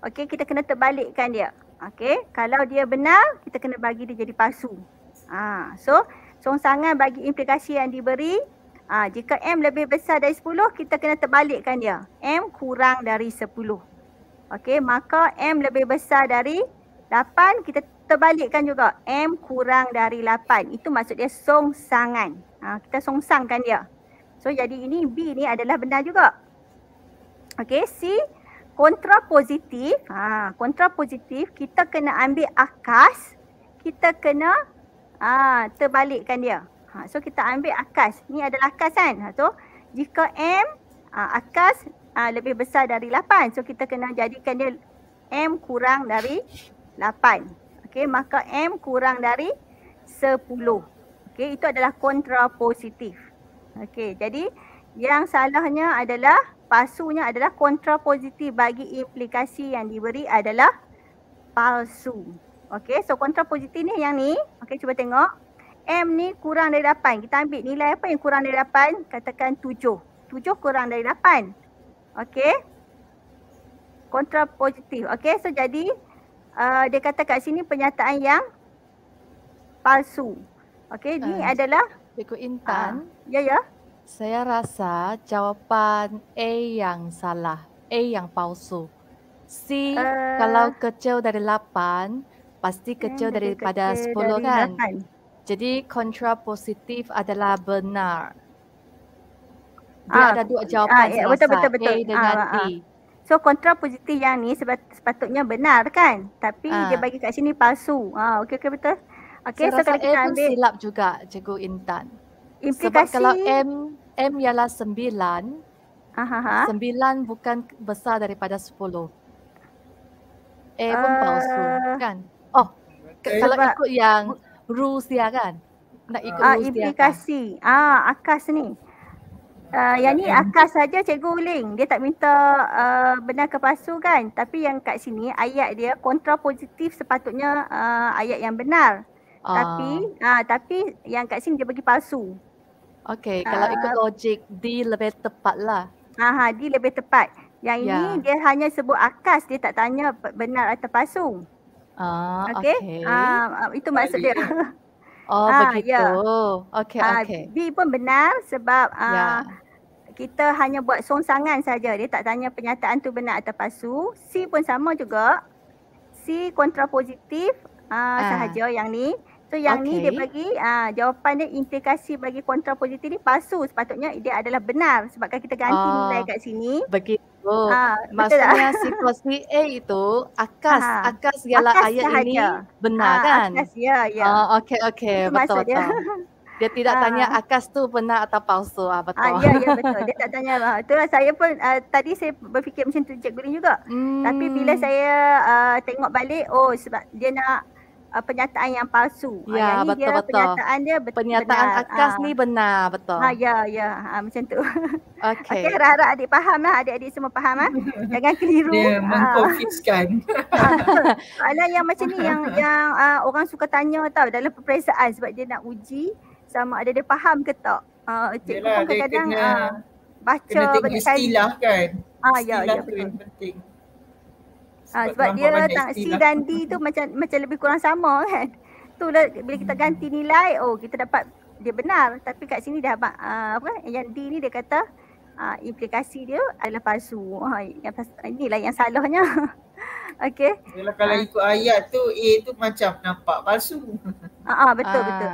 Okey, kita kena terbalikkan dia. Okey, kalau dia benar, kita kena bagi dia jadi palsu. Ah, uh, so songsangan bagi implikasi yang diberi Ha, jika M lebih besar dari 10, kita kena terbalikkan dia. M kurang dari 10. Okey, maka M lebih besar dari 8, kita terbalikkan juga. M kurang dari 8. Itu maksud dia songsangan. Ha, kita songsangkan dia. So, jadi ini B ni adalah benar juga. Okey, C kontra positif. Ha, ah, kontra positif, kita kena ambil akas. Kita kena ha, terbalikkan dia. Ha, so kita ambil akas. Ni adalah akas kan? Ha, so jika M ha, akas ha, lebih besar dari 8. So kita kena jadikan dia M kurang dari 8. Okay, maka M kurang dari 10. Okay, itu adalah kontrapositif. Okay, jadi yang salahnya adalah palsunya adalah kontrapositif bagi implikasi yang diberi adalah palsu. Okay, so kontrapositif ni yang ni. Okay, cuba tengok. M ni kurang dari 8. Kita ambil nilai apa yang kurang dari 8? Katakan 7. 7 kurang dari 8. Okey. Kontra positif. Okey. So jadi uh, dia kata kat sini penyataan yang palsu. Okey. Ini uh, ah, adalah. Cikgu Intan. Uh, ya, ya. Saya rasa jawapan A yang salah. A yang palsu. C uh, kalau kecil dari 8 pasti kecil hmm, daripada 10 kan? Jadi kontra positif adalah benar. Dia ah, ada dua ah, jawapan. Ah, ya, betul betul betul. A dengan ah, B. Ah. ah. So kontra positif yang ni sepatutnya benar kan? Tapi ah. dia bagi kat sini palsu. Ah okey okey betul. Okay, so, so kalau kita A ambil silap juga cikgu Intan. Implikasi Sebab kalau M M ialah sembilan. Aha. Sembilan bukan besar daripada sepuluh. A pun uh... palsu kan? Oh. kalau ikut yang rules dia kan nak ikut uh, ah, rules implikasi. dia implikasi ah akas ni Uh, yang ni akas saja cikgu uling. Dia tak minta uh, benar ke palsu kan. Tapi yang kat sini ayat dia kontra positif sepatutnya uh, ayat yang benar. Uh. Tapi uh, tapi yang kat sini dia bagi palsu. Okay uh, kalau ikut logik D lebih tepat lah. Uh, D lebih tepat. Yang yeah. ini ya. dia hanya sebut akas. Dia tak tanya benar atau palsu. Ah, okay. okay. Uh, ah, ah, itu maksud dia. Oh, ah, begitu. Yeah. Ya. Okay, uh, okay. B pun benar sebab uh, ah, yeah. kita hanya buat songsangan saja. Dia tak tanya pernyataan tu benar atau palsu. C pun sama juga. C kontrapositif uh, uh. sahaja yang ni. So yang okay. ni dia bagi uh, jawapan dia implikasi bagi kontra politik ni palsu sepatutnya dia adalah benar sebabkan kita ganti uh, nilai kat sini. Begitu. Uh, Maksudnya si situasi A itu akas uh, akas ialah akas ayat sahaja. ini benar uh, kan? Akas ya ya. Uh, okay okay itu betul maksudnya. betul. Dia tidak tanya uh, akas tu benar atau palsu ah betul. Ah uh, ya ya betul. Dia tak tanya lah. Itulah saya pun uh, tadi saya berfikir macam tu Cik Green juga. Hmm. Tapi bila hmm. saya uh, tengok balik oh sebab dia nak uh, pernyataan yang palsu. Ah, ya, uh, yang betul, dia betul. Pernyataan dia betul. Pernyataan benar. akas uh. ni benar, betul. Ha, ya, ya. Ha, macam tu. Okey. Okey, harap-harap adik faham lah. Adik-adik semua faham lah. Jangan keliru. Dia mengkonfiskan. Uh. Soalan yang macam ni yang yang uh, orang suka tanya tau dalam peperiksaan sebab dia nak uji sama ada dia faham ke tak. Uh, cikgu Yelah, pun kadang-kadang uh, baca. Kena tengok istilah kan. Ah, istilah ya, ya, tu yang penting. Ha, sebab dia tak C dan D tu macam macam lebih kurang sama kan. Tu lah bila kita ganti nilai, oh kita dapat dia benar. Tapi kat sini dah uh, apa yang D ni dia kata uh, implikasi dia adalah palsu. Uh, yang inilah yang salahnya. Okey. Yalah kalau ikut ayat tu A tu macam nampak palsu. Ah uh, uh, betul uh, betul.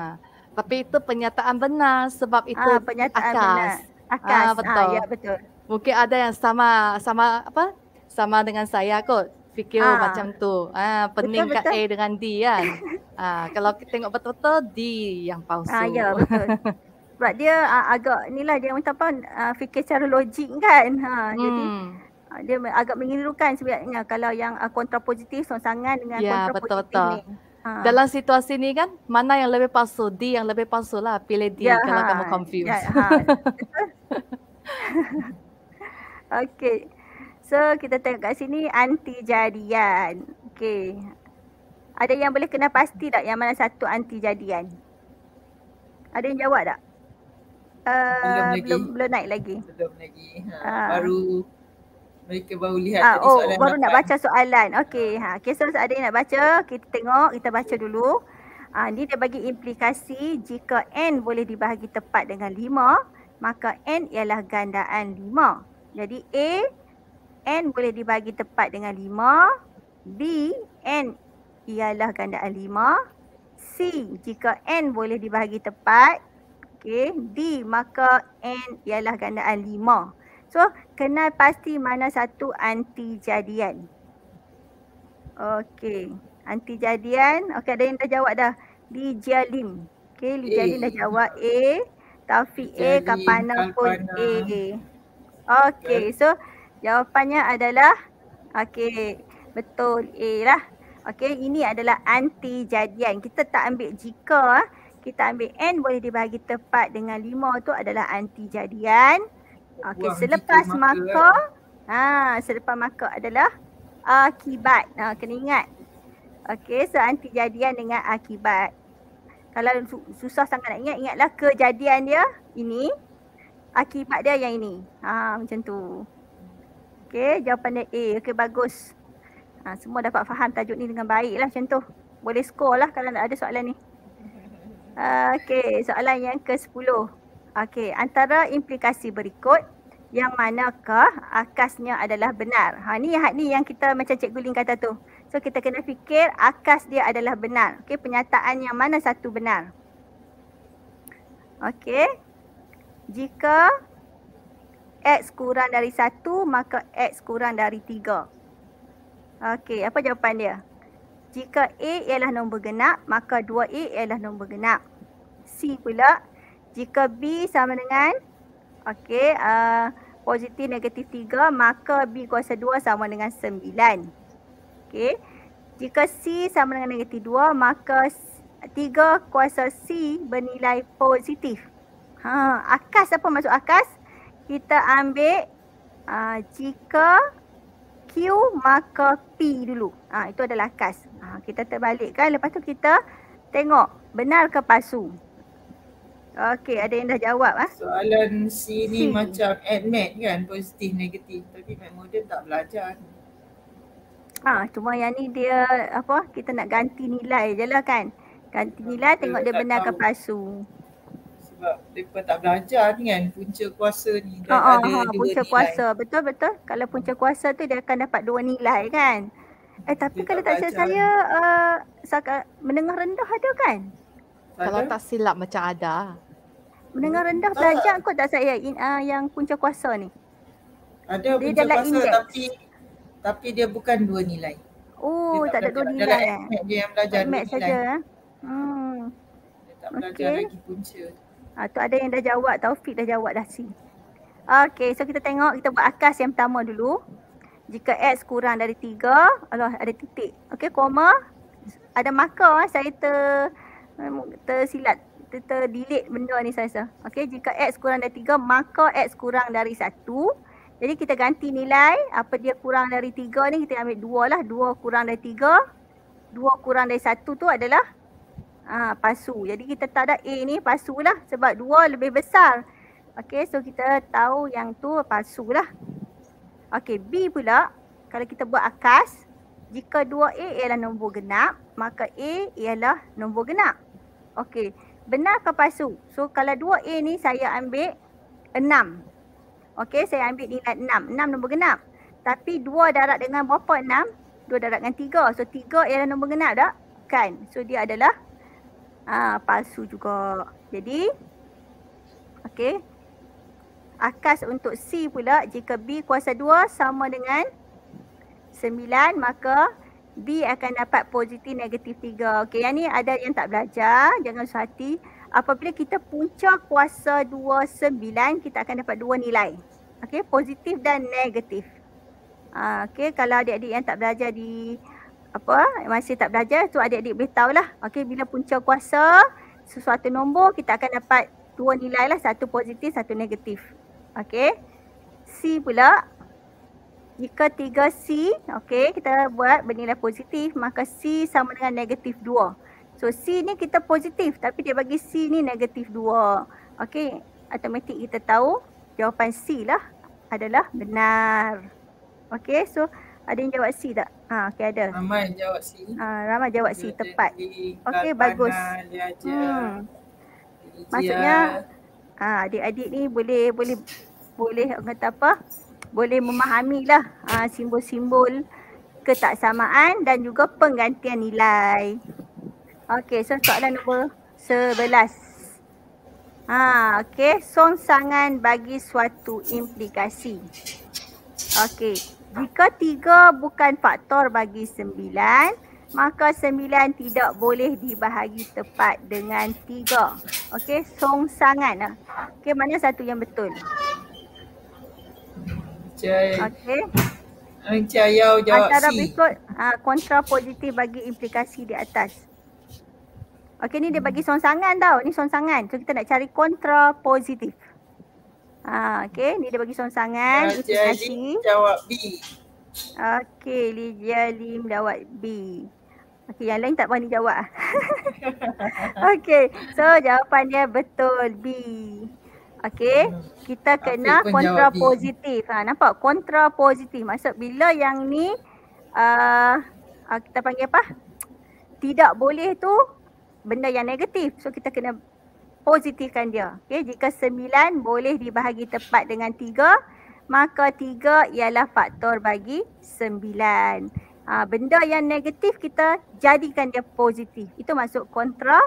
Tapi itu pernyataan benar sebab itu uh, penyataan akas. benar. Akas. Uh, betul. Uh, ya betul. Mungkin ada yang sama sama apa? sama dengan saya kot fikir ah. macam tu. Ah, pening betul, kat betul. A dengan D kan. ah, kalau kita tengok betul-betul D yang palsu. Ah, ya, betul. Sebab dia ah, agak lah dia macam apa ah, fikir secara logik kan. Ha, hmm. jadi ah, dia agak mengelirukan sebenarnya kalau yang ah, kontrapositif sangat dengan ya, kontrapositif. Ya, betul-betul. Ni. Ha. Dalam situasi ni kan mana yang lebih palsu? D yang lebih palsu lah. Pilih D ya, kalau ha. kamu confused. Ya, ha. Okey. So kita tengok kat sini anti jadian. Okey. Ada yang boleh kena pasti tak yang mana satu anti jadian? Ada yang jawab tak? Uh, belum, lagi. belum belum naik lagi. Belum lagi. Ha. Ha. Baru mereka baru lihat ha. oh, soalan. Oh, baru 8. nak baca soalan. Okey. Ha, ha. Okay, so, so ada yang nak baca, kita tengok, kita baca dulu. Ha, ni dia bagi implikasi jika n boleh dibahagi tepat dengan 5, maka n ialah gandaan 5. Jadi a N boleh dibagi tepat dengan 5. B, N ialah gandaan 5. C, jika N boleh dibagi tepat. Okay. D, maka N ialah gandaan 5. So, kenal pasti mana satu anti jadian. Okay. Anti jadian. Okay, ada yang dah jawab dah. Li Jialim. Okay, Li Jialim dah eh. jawab A. Taufik A. Kapana pun A. Okay, so... Jawapannya adalah okay, betul A lah. Okey ini adalah anti jadian. Kita tak ambil jika kita ambil N boleh dibagi tepat dengan lima tu adalah anti jadian. Okey selepas maka, maka ha selepas maka adalah akibat. Ha kena ingat. okay, so anti jadian dengan akibat. Kalau susah sangat nak ingat ingatlah kejadian dia ini akibat dia yang ini. Ha macam tu. Okey, jawapan dia A. Okey, bagus. Ha, semua dapat faham tajuk ni dengan baik lah macam tu. Boleh skor lah kalau ada soalan ni. Ha, okey, soalan yang ke sepuluh Okey, antara implikasi berikut yang manakah akasnya adalah benar? Ha, ni, ni yang kita macam Cikgu Lin kata tu. So kita kena fikir akas dia adalah benar. Okey, penyataan yang mana satu benar? Okey. Jika X kurang dari 1 maka X kurang dari 3. Okey, apa jawapan dia? Jika A ialah nombor genap, maka 2A ialah nombor genap. C pula, jika B sama dengan okey, uh, positif negatif 3, maka B kuasa 2 sama dengan 9. Okey, jika C sama dengan negatif 2, maka 3 kuasa C bernilai positif. Ha, akas apa maksud akas? kita ambil uh, jika Q maka P dulu. Ha, itu adalah kas. Ha, kita terbalikkan. Lepas tu kita tengok benar ke palsu. Okey, ada yang dah jawab Ha? Soalan sini C. macam admit kan positif negatif tapi mak model tak belajar. Ah, ha, cuma yang ni dia apa kita nak ganti nilai je lah kan. Ganti nilai tengok dia, benar ke palsu sebab mereka tak belajar ni kan punca kuasa ni dia ha, oh, ha, ada oh, dua punca nilai. kuasa betul betul kalau punca kuasa tu dia akan dapat dua nilai kan eh tapi dia kalau tak, tak silap saya uh, menengah rendah ada kan ada? kalau tak silap macam ada menengah hmm. rendah belajar kot tak saya in, uh, yang punca kuasa ni ada dia punca kuasa index. tapi tapi dia bukan dua nilai oh dia tak, tak ada dua nilai dalam eh. dia yang belajar dua nilai saja eh? hmm dia tak belajar lagi punca Ha, tu ada yang dah jawab, Taufik dah jawab dah si. Okey, so kita tengok, kita buat akas yang pertama dulu. Jika X kurang dari 3, Allah ada titik. Okey, koma. Ada maka ah, saya ter, um, tersilat, ter, ter delete benda ni saya rasa. Okey, jika X kurang dari 3, maka X kurang dari 1. Jadi kita ganti nilai, apa dia kurang dari 3 ni, kita ambil 2 lah. 2 kurang dari 3, 2 kurang dari 1 tu adalah Ah pasu. Jadi kita tak ada A ni lah sebab dua lebih besar. Okey, so kita tahu yang tu pasu lah. Okey, B pula kalau kita buat akas, jika dua a ialah nombor genap, maka A ialah nombor genap. Okey, benar ke pasu? So kalau dua a ni saya ambil enam. Okey, saya ambil nilai enam, enam nombor genap. Tapi dua darat dengan berapa enam, dua darat dengan tiga, So tiga ialah nombor genap tak? Kan. So dia adalah Ah, palsu juga. Jadi okey. Akas untuk C pula jika B kuasa 2 sama dengan 9 maka B akan dapat positif negatif 3. Okey, yang ni ada yang tak belajar, jangan susah hati. Apabila kita punca kuasa 2 9 kita akan dapat dua nilai. Okey, positif dan negatif. Ah, okey kalau adik-adik yang tak belajar di apa masih tak belajar tu adik-adik boleh lah. okey bila punca kuasa sesuatu nombor kita akan dapat dua nilai lah satu positif satu negatif okey C pula jika tiga C okey kita buat bernilai positif maka C sama dengan negatif dua so C ni kita positif tapi dia bagi C ni negatif dua okey automatik kita tahu jawapan C lah adalah benar okey so ada yang jawab C tak? Ha, okay, ada. Ramai yang jawab C. Ha, ramai jawab C, tepat. Okey, bagus. Hmm. Maksudnya, ha, adik-adik ni boleh boleh boleh kata apa? Boleh memahami lah ha, simbol-simbol ketaksamaan dan juga penggantian nilai. Okay, so soalan nombor 11. Ha, okey, sangan bagi suatu implikasi. Okay. Jika tiga bukan faktor bagi sembilan, maka sembilan tidak boleh dibahagi tepat dengan tiga. Okey, songsangan. Lah. Okey, mana satu yang betul? Okey. Encik Ayau jawab Antara C. berikut ah, kontra positif bagi implikasi di atas. Okey ni dia bagi sonsangan tau. Ni sonsangan. So kita nak cari kontra positif. Ha, okay, ni dia bagi sonsangan. Lijia Lim jawab B. Okay, Lijia Lim jawab B. Okay, yang lain tak berani jawab. okay, so jawapan dia betul B. Okay, kita kena kontra positif. Ha, nampak? Kontra positif. Maksud bila yang ni uh, ah, kita panggil apa? Tidak boleh tu benda yang negatif. So kita kena positifkan dia. Okey, jika sembilan boleh dibahagi tepat dengan tiga, maka tiga ialah faktor bagi sembilan. Ha, benda yang negatif kita jadikan dia positif. Itu masuk kontra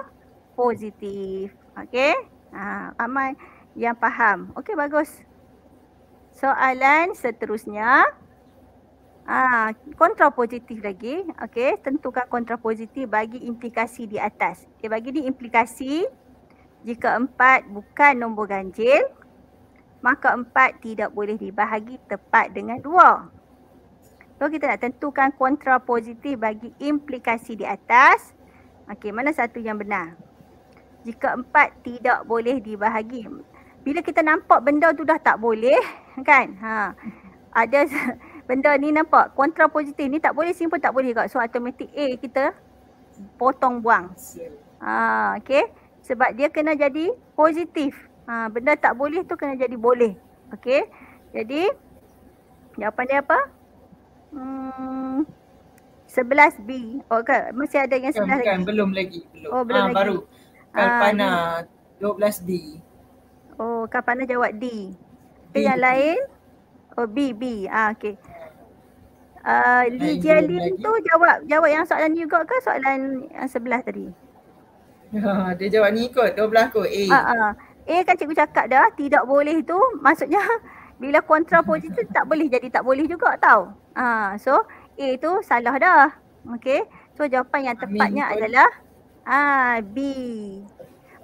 positif. Okey, ha, aman yang faham. Okey, bagus. Soalan seterusnya. Ah, ha, kontra positif lagi. Okey, tentukan kontra positif bagi implikasi di atas. Okey, bagi ni implikasi jika empat bukan nombor ganjil, maka empat tidak boleh dibahagi tepat dengan dua. So kita nak tentukan kontra positif bagi implikasi di atas. Okey, mana satu yang benar? Jika empat tidak boleh dibahagi. Bila kita nampak benda tu dah tak boleh, kan? Ha. Ada benda ni nampak kontra positif ni tak boleh simple tak boleh juga. So automatic A kita potong buang. Ha, okey sebab dia kena jadi positif. Ha, benda tak boleh tu kena jadi boleh. Okey. Jadi jawapan dia apa? Hmm, 11B. Oh, kan? Masih ada yang sebelah lagi. Belum lagi. Belum. Oh, belum ha, lagi. Baru. Ah, Kalpana ha, 12D. Oh, Kalpana jawab D. Tapi yang lain? Oh, B, B. Ah, ha, okey. Uh, Li Jialin tu jawab jawab yang soalan ni juga ke soalan yang sebelah tadi? Ha, dia jawab ni ikut 12 kot A. Ha, ha. A kan cikgu cakap dah tidak boleh tu maksudnya bila kontra positif tak boleh jadi tak boleh juga tau. Ha, so A tu salah dah. Okay. So jawapan yang tepatnya Amin. adalah ha, B.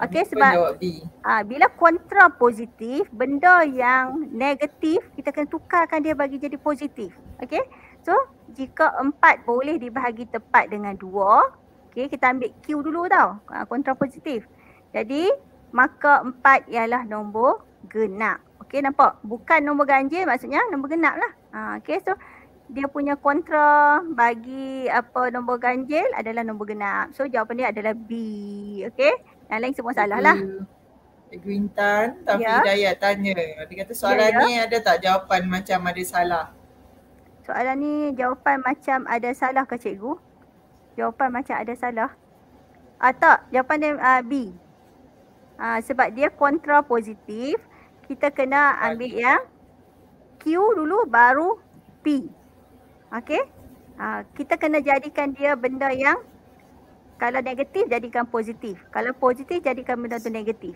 Okay sebab Ha, bila kontra positif benda yang negatif kita kena tukarkan dia bagi jadi positif. Okay. So jika empat boleh dibahagi tepat dengan dua Okey, kita ambil Q dulu tau. Ha, kontra positif. Jadi, maka empat ialah nombor genap. Okey, nampak? Bukan nombor ganjil maksudnya nombor genap lah. Ha, Okey, so dia punya kontra bagi apa nombor ganjil adalah nombor genap. So jawapan dia adalah B. Okey, yang lain semua salah lah. Cikgu Intan, tapi ya. daya tanya. Dia kata soalan ya, ya. ni ada tak jawapan macam ada salah? Soalan ni jawapan macam ada salah ke cikgu? jawapan macam ada salah. Ah, tak, jawapan dia uh, B. Ah, sebab dia kontra positif, kita kena ambil ya. Q dulu baru P. Okey? Ah, kita kena jadikan dia benda yang kalau negatif jadikan positif. Kalau positif jadikan benda tu negatif.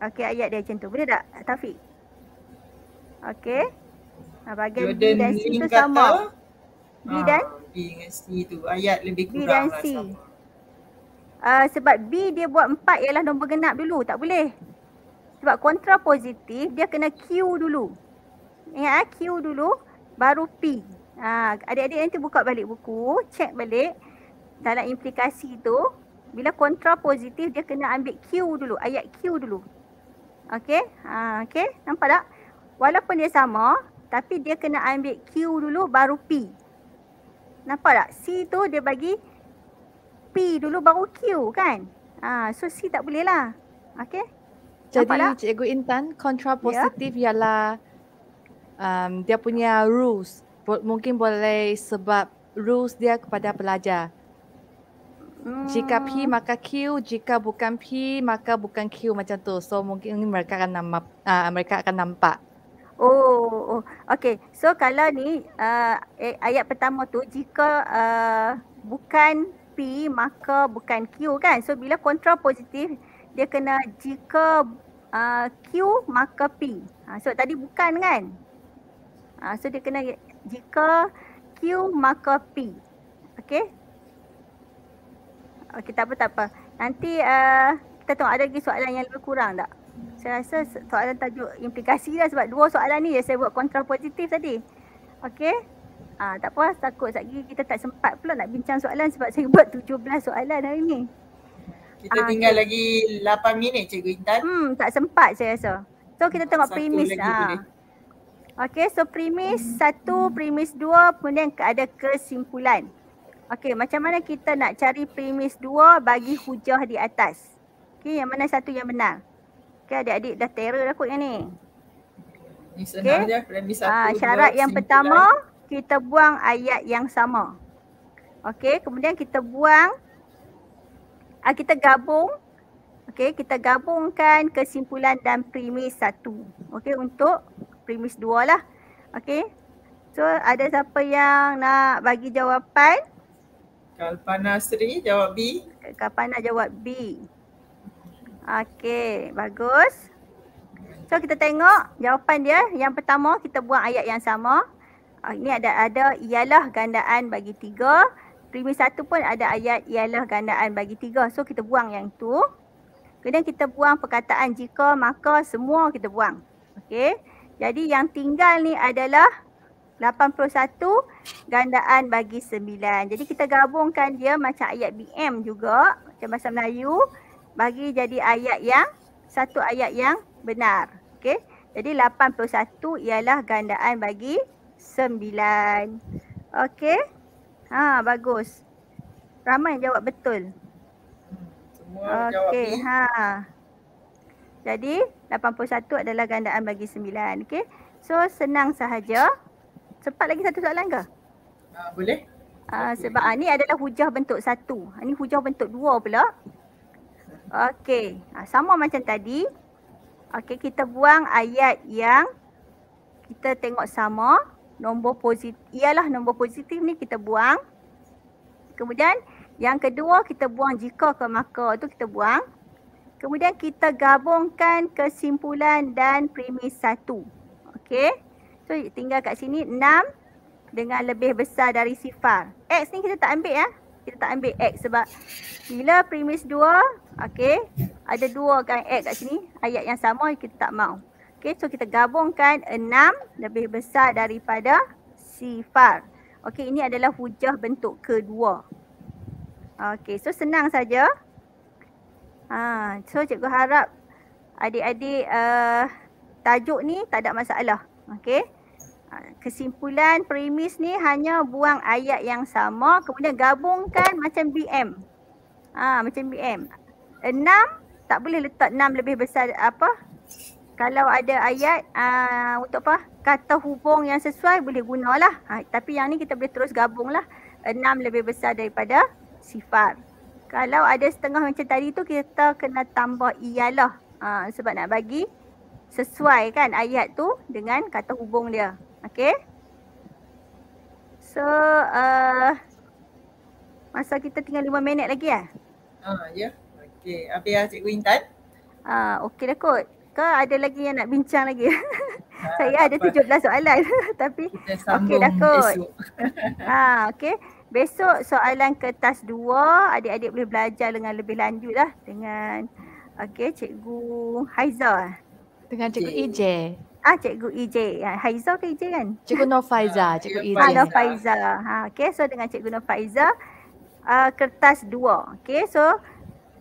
Okey ayat dia macam tu. Boleh tak Taufik? Okey. Ah, bagian B dan C tu sama. Kata... B ah, dan B dengan C tu ayat lebih kurang B dan C. uh, lah ah, sebab B dia buat empat ialah nombor genap dulu tak boleh. Sebab kontra positif dia kena Q dulu. Ingat eh, Q dulu baru P. Ha, adik-adik nanti buka balik buku, check balik dalam implikasi tu bila kontra positif dia kena ambil Q dulu, ayat Q dulu. Okey? Ha, okey, nampak tak? Walaupun dia sama, tapi dia kena ambil Q dulu baru P. Nampak tak? C tu dia bagi P dulu baru Q kan? Ha, so C tak boleh lah. Okay? Jadi tak? Cikgu Intan, kontrapositif yeah. ialah um, dia punya rules. mungkin boleh sebab rules dia kepada pelajar. Hmm. Jika P maka Q, jika bukan P maka bukan Q macam tu. So mungkin mereka akan nampak, uh, ah, mereka akan nampak. Oh, oh. okey. So kalau ni uh, eh, ayat pertama tu jika uh, bukan P maka bukan Q kan. So bila kontra positif dia kena jika uh, Q maka P. Uh, so tadi bukan kan? Uh, so dia kena jika Q maka P. Okey. Okey tak apa tak apa. Nanti uh, kita tengok ada lagi soalan yang lebih kurang tak? saya rasa soalan tajuk implikasi dah sebab dua soalan ni yang saya buat kontra positif tadi. Okey. ha, ah, tak apa takut lagi kita tak sempat pula nak bincang soalan sebab saya buat 17 soalan hari ni. Kita ha, tinggal lagi 8 minit cikgu Intan. Hmm tak sempat saya rasa. So kita tengok satu premis ah. Ha. Okey so premis hmm. satu, premis dua kemudian ada kesimpulan. Okey macam mana kita nak cari premis dua bagi hujah di atas. Okey yang mana satu yang benar? Okay adik-adik dah terror dah kot ah, yang ni. Ini okay. Dia, ha, syarat dua, yang pertama lah. kita buang ayat yang sama. Okay kemudian kita buang Ah kita gabung Okey, kita gabungkan kesimpulan dan premis satu. Okey, untuk premis dua lah. Okey. So, ada siapa yang nak bagi jawapan? Kalpana Sri jawab B. Kalpana jawab B. Okey, bagus. So kita tengok jawapan dia. Yang pertama kita buang ayat yang sama. Uh, ini ada ada ialah gandaan bagi tiga. Primer satu pun ada ayat ialah gandaan bagi tiga. So kita buang yang tu. Kemudian kita buang perkataan jika, maka, semua kita buang. Okey. Jadi yang tinggal ni adalah 81 gandaan bagi 9. Jadi kita gabungkan dia macam ayat BM juga. Macam bahasa Melayu bagi jadi ayat yang satu ayat yang benar. Okey. Jadi 81 ialah gandaan bagi 9. Okey. Ha bagus. Ramai yang jawab betul. Semua okay. jawab. Okey. Ha. Jadi 81 adalah gandaan bagi 9. Okey. So senang sahaja. Cepat lagi satu soalan ke? Ah boleh. Ah sebab ah, ni adalah hujah bentuk satu. Ini ah, hujah bentuk dua pula. Okey. Ah, sama macam tadi. Okey, kita buang ayat yang kita tengok sama. Nombor positif. Ialah nombor positif ni kita buang. Kemudian yang kedua kita buang jika ke maka tu kita buang. Kemudian kita gabungkan kesimpulan dan premis satu. Okey. So tinggal kat sini enam dengan lebih besar dari sifar. X ni kita tak ambil ya kita tak ambil X sebab bila premis dua, okay, ada dua kan X kat sini ayat yang sama kita tak mau. okay, so kita gabungkan enam lebih besar daripada sifar. Okay, ini adalah hujah bentuk kedua. Okay, so senang saja. Ha so cikgu harap adik-adik uh, tajuk ni tak ada masalah. okay. Ha, kesimpulan premis ni hanya buang ayat yang sama kemudian gabungkan macam BM. Ha, macam BM. Enam tak boleh letak enam lebih besar apa. Kalau ada ayat uh, untuk apa kata hubung yang sesuai boleh gunalah. Ha, tapi yang ni kita boleh terus gabung lah Enam lebih besar daripada sifar Kalau ada setengah macam tadi tu kita kena tambah ialah. Ha, sebab nak bagi sesuai kan ayat tu dengan kata hubung dia. Okay. So, uh, masa kita tinggal lima minit lagi lah. Ha, ya. Okay, Apa lah ya Cikgu Intan? Ah, uh, okey dah kot. Kau ada lagi yang nak bincang lagi? Ha, Saya ada tujuh belas soalan tapi okay, dah kot. Ha, uh, okey. Besok soalan kertas dua, adik-adik boleh belajar dengan lebih lanjut lah dengan okay, Cikgu Haiza. Dengan Cikgu okay. Ije. Ah, Cikgu EJ. Ah, Haizah ke EJ kan? Cikgu Nofaiza. Cikgu ya, EJ. Ah, Nofaiza. Ha, okay, so dengan Cikgu Nofaiza. Uh, kertas dua. Okay, so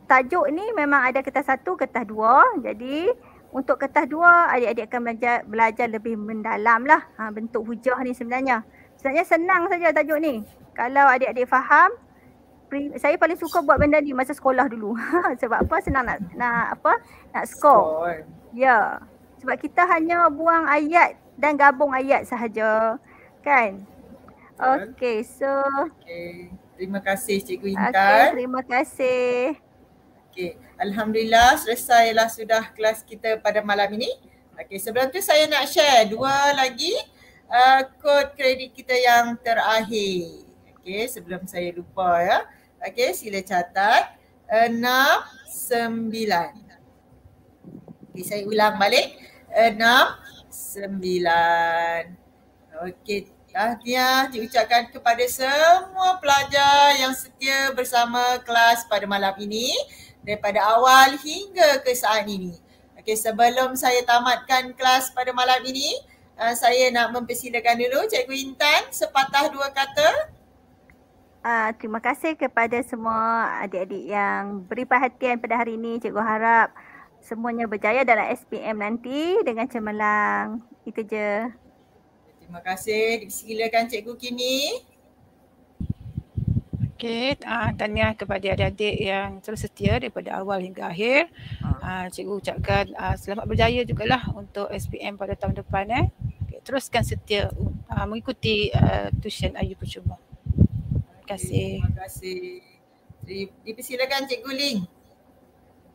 tajuk ni memang ada kertas satu, kertas dua. Jadi untuk kertas dua, adik-adik akan belajar, belajar lebih mendalam lah ha, bentuk hujah ni sebenarnya. Sebenarnya senang saja tajuk ni. Kalau adik-adik faham, saya paling suka buat benda ni masa sekolah dulu. Sebab apa senang nak nak apa? Nak skor. Kan? Ya. Yeah. Sebab kita hanya buang ayat dan gabung ayat sahaja. Kan? Okay, so. Okay. Terima kasih Cikgu Intan. Okay, terima kasih. Okay. Alhamdulillah selesai lah sudah kelas kita pada malam ini. Okay, sebelum tu saya nak share dua lagi uh, kod kredit kita yang terakhir. Okay, sebelum saya lupa ya. Okay, sila catat. Enam, sembilan. Okay, saya ulang balik enam, sembilan. Okey, tahniah diucapkan kepada semua pelajar yang setia bersama kelas pada malam ini daripada awal hingga ke saat ini. Okey, sebelum saya tamatkan kelas pada malam ini, uh, saya nak mempersilakan dulu Cikgu Intan sepatah dua kata. Uh, terima kasih kepada semua adik-adik yang beri perhatian pada hari ini. Cikgu harap semuanya berjaya dalam SPM nanti dengan cemerlang. Itu je. Terima kasih. Silakan Cikgu Kini. Okey, uh, tanya kepada adik-adik yang terus setia daripada awal hingga akhir. Uh, cikgu ucapkan uh, selamat berjaya jugalah untuk SPM pada tahun depan. Eh. Okay, teruskan setia uh, mengikuti uh, tuition Ayu Percuma. Terima kasih. Okay, terima kasih. Dipersilakan Cikgu Ling.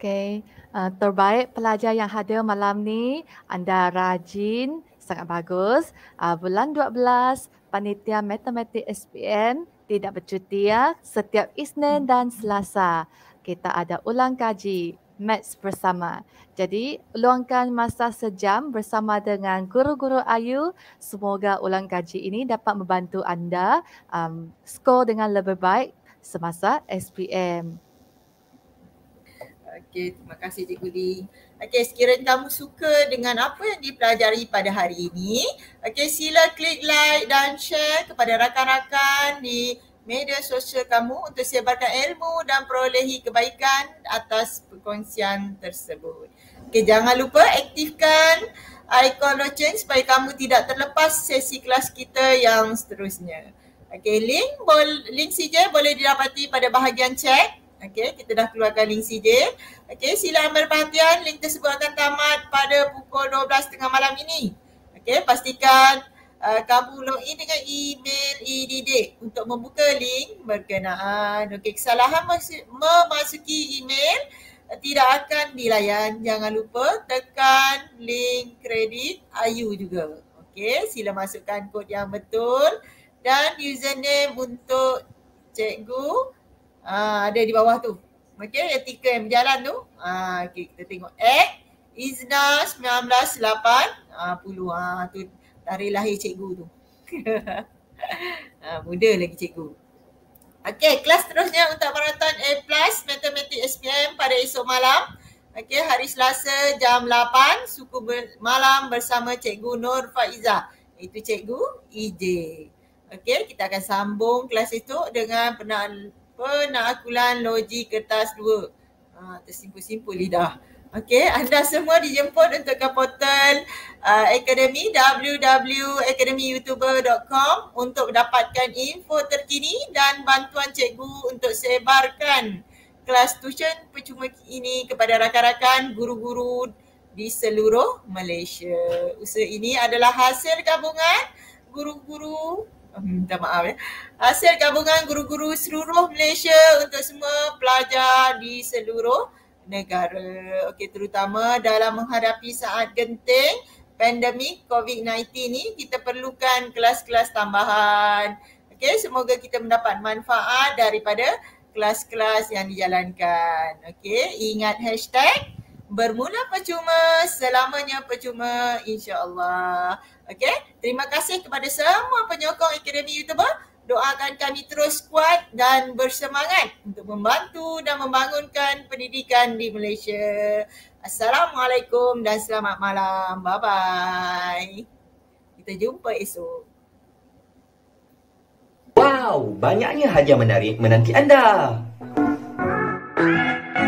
Okey. Uh, terbaik pelajar yang hadir malam ni. Anda rajin, sangat bagus. Uh, bulan 12, Panitia Matematik SPM tidak bercuti ya. Setiap Isnin dan Selasa, kita ada ulang kaji Maths bersama. Jadi, luangkan masa sejam bersama dengan guru-guru Ayu. Semoga ulang kaji ini dapat membantu anda um, skor dengan lebih baik semasa SPM. Okey, terima kasih Cikgu Li. Okey, sekiranya kamu suka dengan apa yang dipelajari pada hari ini, okey sila klik like dan share kepada rakan-rakan di media sosial kamu untuk sebarkan ilmu dan perolehi kebaikan atas perkongsian tersebut. Okey, jangan lupa aktifkan icon loceng supaya kamu tidak terlepas sesi kelas kita yang seterusnya. Okey, link bol- link CJ boleh didapati pada bahagian chat. Okey, kita dah keluarkan link CJ. Okey, sila ambil perhatian link tersebut akan tamat pada pukul 12.30 malam ini. Okey, pastikan uh, kamu login dengan email e-didik untuk membuka link berkenaan. Okey, kesalahan memasuki email tidak akan dilayan. Jangan lupa tekan link kredit IU juga. Okey, sila masukkan kod yang betul dan username untuk cikgu uh, ada di bawah tu. Okey, etika yang berjalan tu. Ah uh, okey, kita tengok eh Izna 1980. Uh, ah uh, tu tarikh lahir cikgu tu. Ah uh, muda lagi cikgu. Okey, kelas terusnya untuk maraton A+ plus Matematik SPM pada esok malam. Okey, hari Selasa jam 8 suku ber- malam bersama cikgu Nur Faiza. Itu cikgu EJ. Okey, kita akan sambung kelas itu dengan penal- penakulan logik kertas 2. Uh, ha, tersimpul-simpul lidah. Okey, anda semua dijemput untuk ke portal uh, Akademi www.akademiyoutuber.com untuk dapatkan info terkini dan bantuan cikgu untuk sebarkan kelas tuition percuma ini kepada rakan-rakan guru-guru di seluruh Malaysia. Usaha ini adalah hasil gabungan guru-guru minta maaf ya. Hasil gabungan guru-guru seluruh Malaysia untuk semua pelajar di seluruh negara. Okey, terutama dalam menghadapi saat genting pandemik COVID-19 ni, kita perlukan kelas-kelas tambahan. Okey, semoga kita mendapat manfaat daripada kelas-kelas yang dijalankan. Okey, ingat hashtag bermula percuma, selamanya percuma insyaAllah. allah Okay, terima kasih kepada semua penyokong Akademi YouTube. Doakan kami terus kuat dan bersemangat untuk membantu dan membangunkan pendidikan di Malaysia. Assalamualaikum dan selamat malam. Bye-bye. Kita jumpa esok. Wow, banyaknya hadiah menarik menanti anda. Thank you.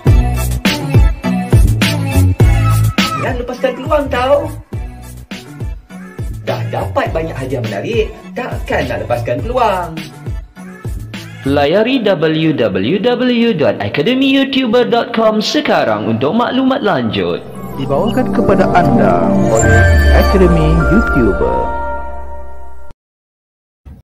Dan lepaskan peluang tau. Dah dapat banyak hadiah menarik, takkan nak lepaskan peluang. Layari www.academyyoutuber.com sekarang untuk maklumat lanjut. Dibawakan kepada anda oleh Academy YouTuber.